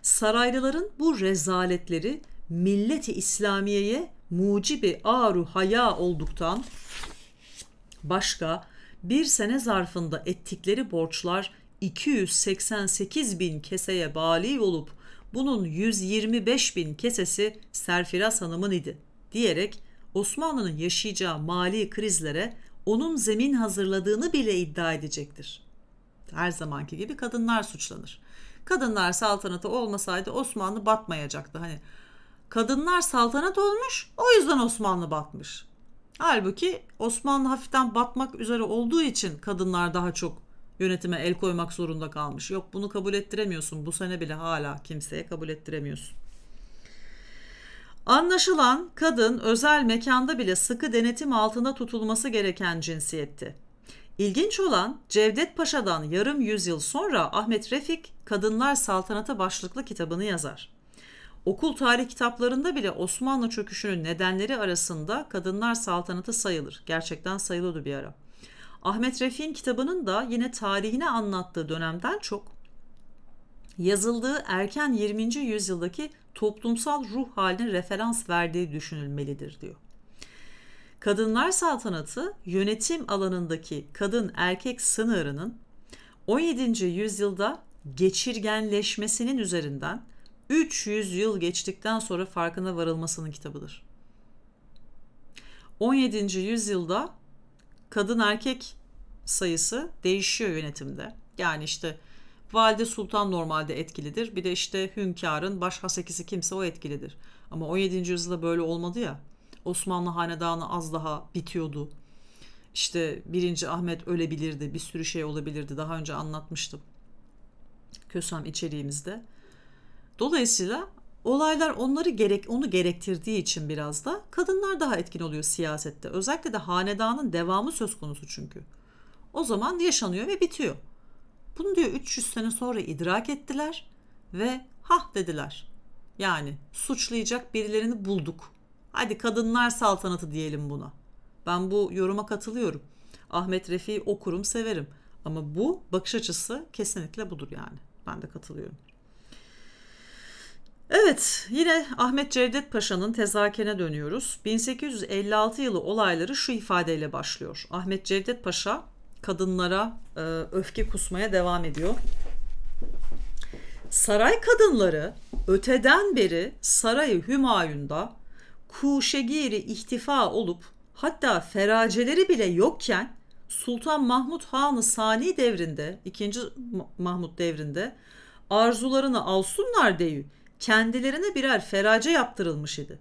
Saraylıların bu rezaletleri milleti İslamiye'ye mucibi aru haya olduktan başka bir sene zarfında ettikleri borçlar 288 bin keseye bali olup bunun 125 bin kesesi Serfiraz Hanım'ın idi diyerek Osmanlı'nın yaşayacağı mali krizlere onun zemin hazırladığını bile iddia edecektir. Her zamanki gibi kadınlar suçlanır. Kadınlar saltanatı olmasaydı Osmanlı batmayacaktı. Hani kadınlar saltanat olmuş, o yüzden Osmanlı batmış. Halbuki Osmanlı hafiften batmak üzere olduğu için kadınlar daha çok yönetime el koymak zorunda kalmış. Yok bunu kabul ettiremiyorsun. Bu sene bile hala kimseye kabul ettiremiyorsun. Anlaşılan kadın özel mekanda bile sıkı denetim altında tutulması gereken cinsiyetti. İlginç olan Cevdet Paşa'dan yarım yüzyıl sonra Ahmet Refik Kadınlar Saltanatı başlıklı kitabını yazar. Okul tarih kitaplarında bile Osmanlı çöküşünün nedenleri arasında Kadınlar Saltanatı sayılır. Gerçekten sayılıyordu bir ara. Ahmet Refik'in kitabının da yine tarihini anlattığı dönemden çok yazıldığı erken 20. yüzyıldaki toplumsal ruh haline referans verdiği düşünülmelidir diyor. Kadınlar saltanatı yönetim alanındaki kadın erkek sınırının 17. yüzyılda geçirgenleşmesinin üzerinden 300 yıl geçtikten sonra farkına varılmasının kitabıdır. 17. yüzyılda kadın erkek sayısı değişiyor yönetimde. Yani işte Valide Sultan normalde etkilidir. Bir de işte hünkârın baş hasekisi kimse o etkilidir. Ama 17. yüzyılda böyle olmadı ya. Osmanlı hanedanı az daha bitiyordu. İşte 1. Ahmet ölebilirdi. Bir sürü şey olabilirdi. Daha önce anlatmıştım. Kösem içeriğimizde. Dolayısıyla olaylar onları gerek onu gerektirdiği için biraz da kadınlar daha etkin oluyor siyasette. Özellikle de hanedanın devamı söz konusu çünkü. O zaman yaşanıyor ve bitiyor. Bunu diyor 300 sene sonra idrak ettiler ve ha dediler. Yani suçlayacak birilerini bulduk. Hadi kadınlar saltanatı diyelim buna. Ben bu yoruma katılıyorum. Ahmet Refik'i okurum, severim. Ama bu bakış açısı kesinlikle budur yani. Ben de katılıyorum. Evet yine Ahmet Cevdet Paşa'nın tezakene dönüyoruz. 1856 yılı olayları şu ifadeyle başlıyor. Ahmet Cevdet Paşa kadınlara e, öfke kusmaya devam ediyor. Saray kadınları öteden beri sarayı Hümayun'da kuşegiri ihtifa olup hatta feraceleri bile yokken Sultan Mahmut Han'ı Sani devrinde, 2. Mahmut devrinde arzularını alsunlar deyü kendilerine birer ferace yaptırılmış idi.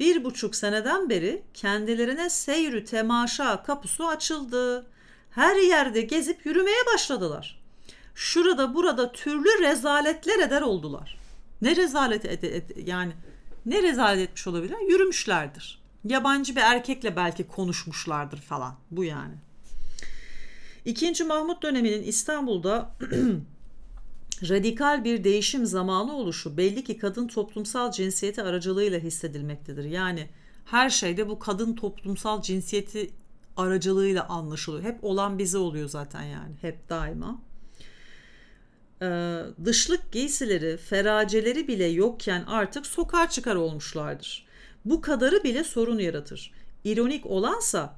Bir buçuk seneden beri kendilerine seyrü temaşa kapısı açıldı her yerde gezip yürümeye başladılar. Şurada burada türlü rezaletler eder oldular. Ne rezalet ed- ed- yani ne rezalet etmiş olabilir? Yürümüşlerdir. Yabancı bir erkekle belki konuşmuşlardır falan. Bu yani. İkinci Mahmut döneminin İstanbul'da radikal bir değişim zamanı oluşu belli ki kadın toplumsal cinsiyeti aracılığıyla hissedilmektedir. Yani her şeyde bu kadın toplumsal cinsiyeti aracılığıyla anlaşılıyor. Hep olan bize oluyor zaten yani. Hep daima. Ee, dışlık giysileri, feraceleri bile yokken artık sokağa çıkar olmuşlardır. Bu kadarı bile sorun yaratır. İronik olansa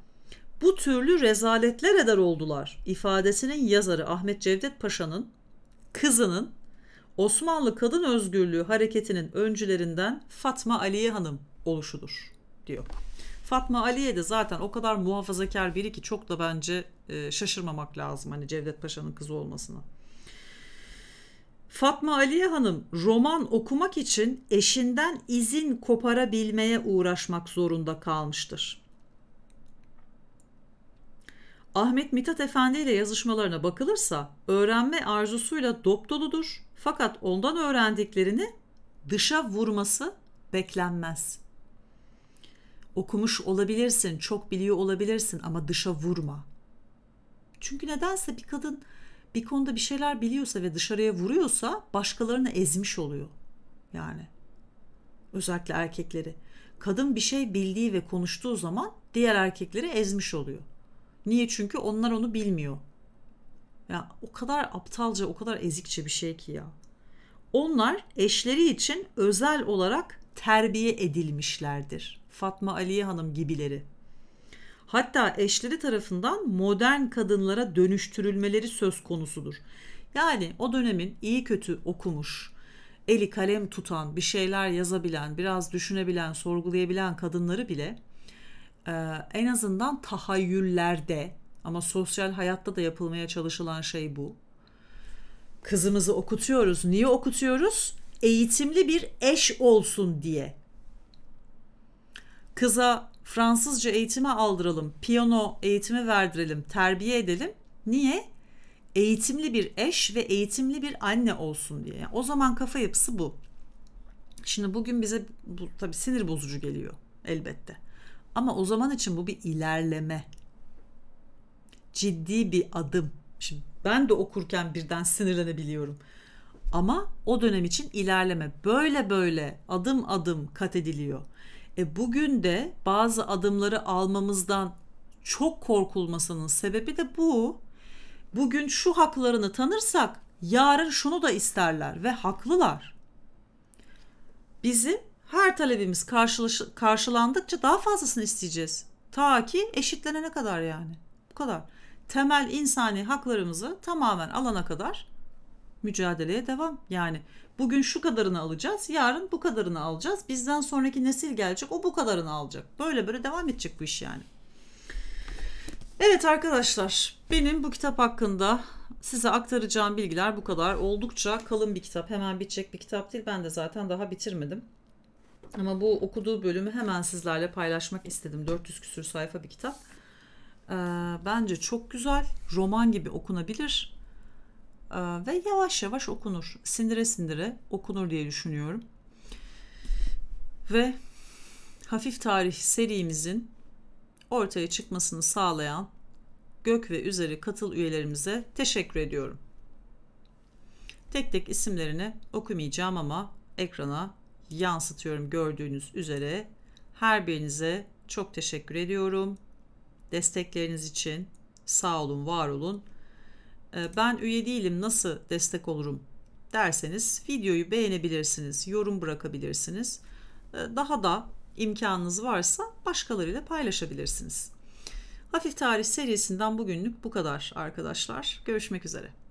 bu türlü rezaletler eder oldular İfadesinin yazarı Ahmet Cevdet Paşa'nın kızının Osmanlı kadın özgürlüğü hareketinin öncülerinden Fatma Aliye Hanım oluşudur diyor. Fatma Aliye de zaten o kadar muhafazakar biri ki çok da bence e, şaşırmamak lazım hani Cevdet Paşa'nın kızı olmasına. Fatma Aliye Hanım roman okumak için eşinden izin koparabilmeye uğraşmak zorunda kalmıştır. Ahmet Mithat Efendi ile yazışmalarına bakılırsa öğrenme arzusuyla dop fakat ondan öğrendiklerini dışa vurması beklenmez. Okumuş olabilirsin, çok biliyor olabilirsin ama dışa vurma. Çünkü nedense bir kadın bir konuda bir şeyler biliyorsa ve dışarıya vuruyorsa başkalarını ezmiş oluyor. Yani özellikle erkekleri. Kadın bir şey bildiği ve konuştuğu zaman diğer erkekleri ezmiş oluyor. Niye? Çünkü onlar onu bilmiyor. Ya o kadar aptalca, o kadar ezikçe bir şey ki ya. Onlar eşleri için özel olarak terbiye edilmişlerdir. Fatma Aliye Hanım gibileri. Hatta eşleri tarafından modern kadınlara dönüştürülmeleri söz konusudur. Yani o dönemin iyi kötü okumuş, eli kalem tutan, bir şeyler yazabilen, biraz düşünebilen, sorgulayabilen kadınları bile e, en azından tahayyüllerde ama sosyal hayatta da yapılmaya çalışılan şey bu. Kızımızı okutuyoruz. Niye okutuyoruz? Eğitimli bir eş olsun diye. Kıza Fransızca eğitimi aldıralım, piyano eğitimi verdirelim, terbiye edelim. Niye? Eğitimli bir eş ve eğitimli bir anne olsun diye. Yani o zaman kafa yapısı bu. Şimdi bugün bize bu tabii sinir bozucu geliyor elbette. Ama o zaman için bu bir ilerleme. Ciddi bir adım. Şimdi ben de okurken birden sinirlenebiliyorum. Ama o dönem için ilerleme böyle böyle adım adım kat ediliyor. E bugün de bazı adımları almamızdan çok korkulmasının sebebi de bu. Bugün şu haklarını tanırsak yarın şunu da isterler ve haklılar. Bizim her talebimiz karşılandıkça daha fazlasını isteyeceğiz. Ta ki eşitlenene kadar yani. Bu kadar. Temel insani haklarımızı tamamen alana kadar mücadeleye devam. Yani Bugün şu kadarını alacağız, yarın bu kadarını alacağız. Bizden sonraki nesil gelecek, o bu kadarını alacak. Böyle böyle devam edecek bu iş yani. Evet arkadaşlar, benim bu kitap hakkında size aktaracağım bilgiler bu kadar. Oldukça kalın bir kitap. Hemen bitecek bir kitap değil. Ben de zaten daha bitirmedim. Ama bu okuduğu bölümü hemen sizlerle paylaşmak istedim. 400 küsür sayfa bir kitap. Ee, bence çok güzel. Roman gibi okunabilir. Ee, ve yavaş yavaş okunur. Sindire sindire okunur diye düşünüyorum. Ve hafif tarih serimizin ortaya çıkmasını sağlayan Gök ve Üzeri katıl üyelerimize teşekkür ediyorum. Tek tek isimlerini okumayacağım ama ekrana yansıtıyorum gördüğünüz üzere. Her birinize çok teşekkür ediyorum. Destekleriniz için sağ olun, var olun. Ee, ben üye değilim nasıl destek olurum derseniz videoyu beğenebilirsiniz, yorum bırakabilirsiniz. Ee, daha da imkanınız varsa başkalarıyla paylaşabilirsiniz. Hafif Tarih serisinden bugünlük bu kadar arkadaşlar. Görüşmek üzere.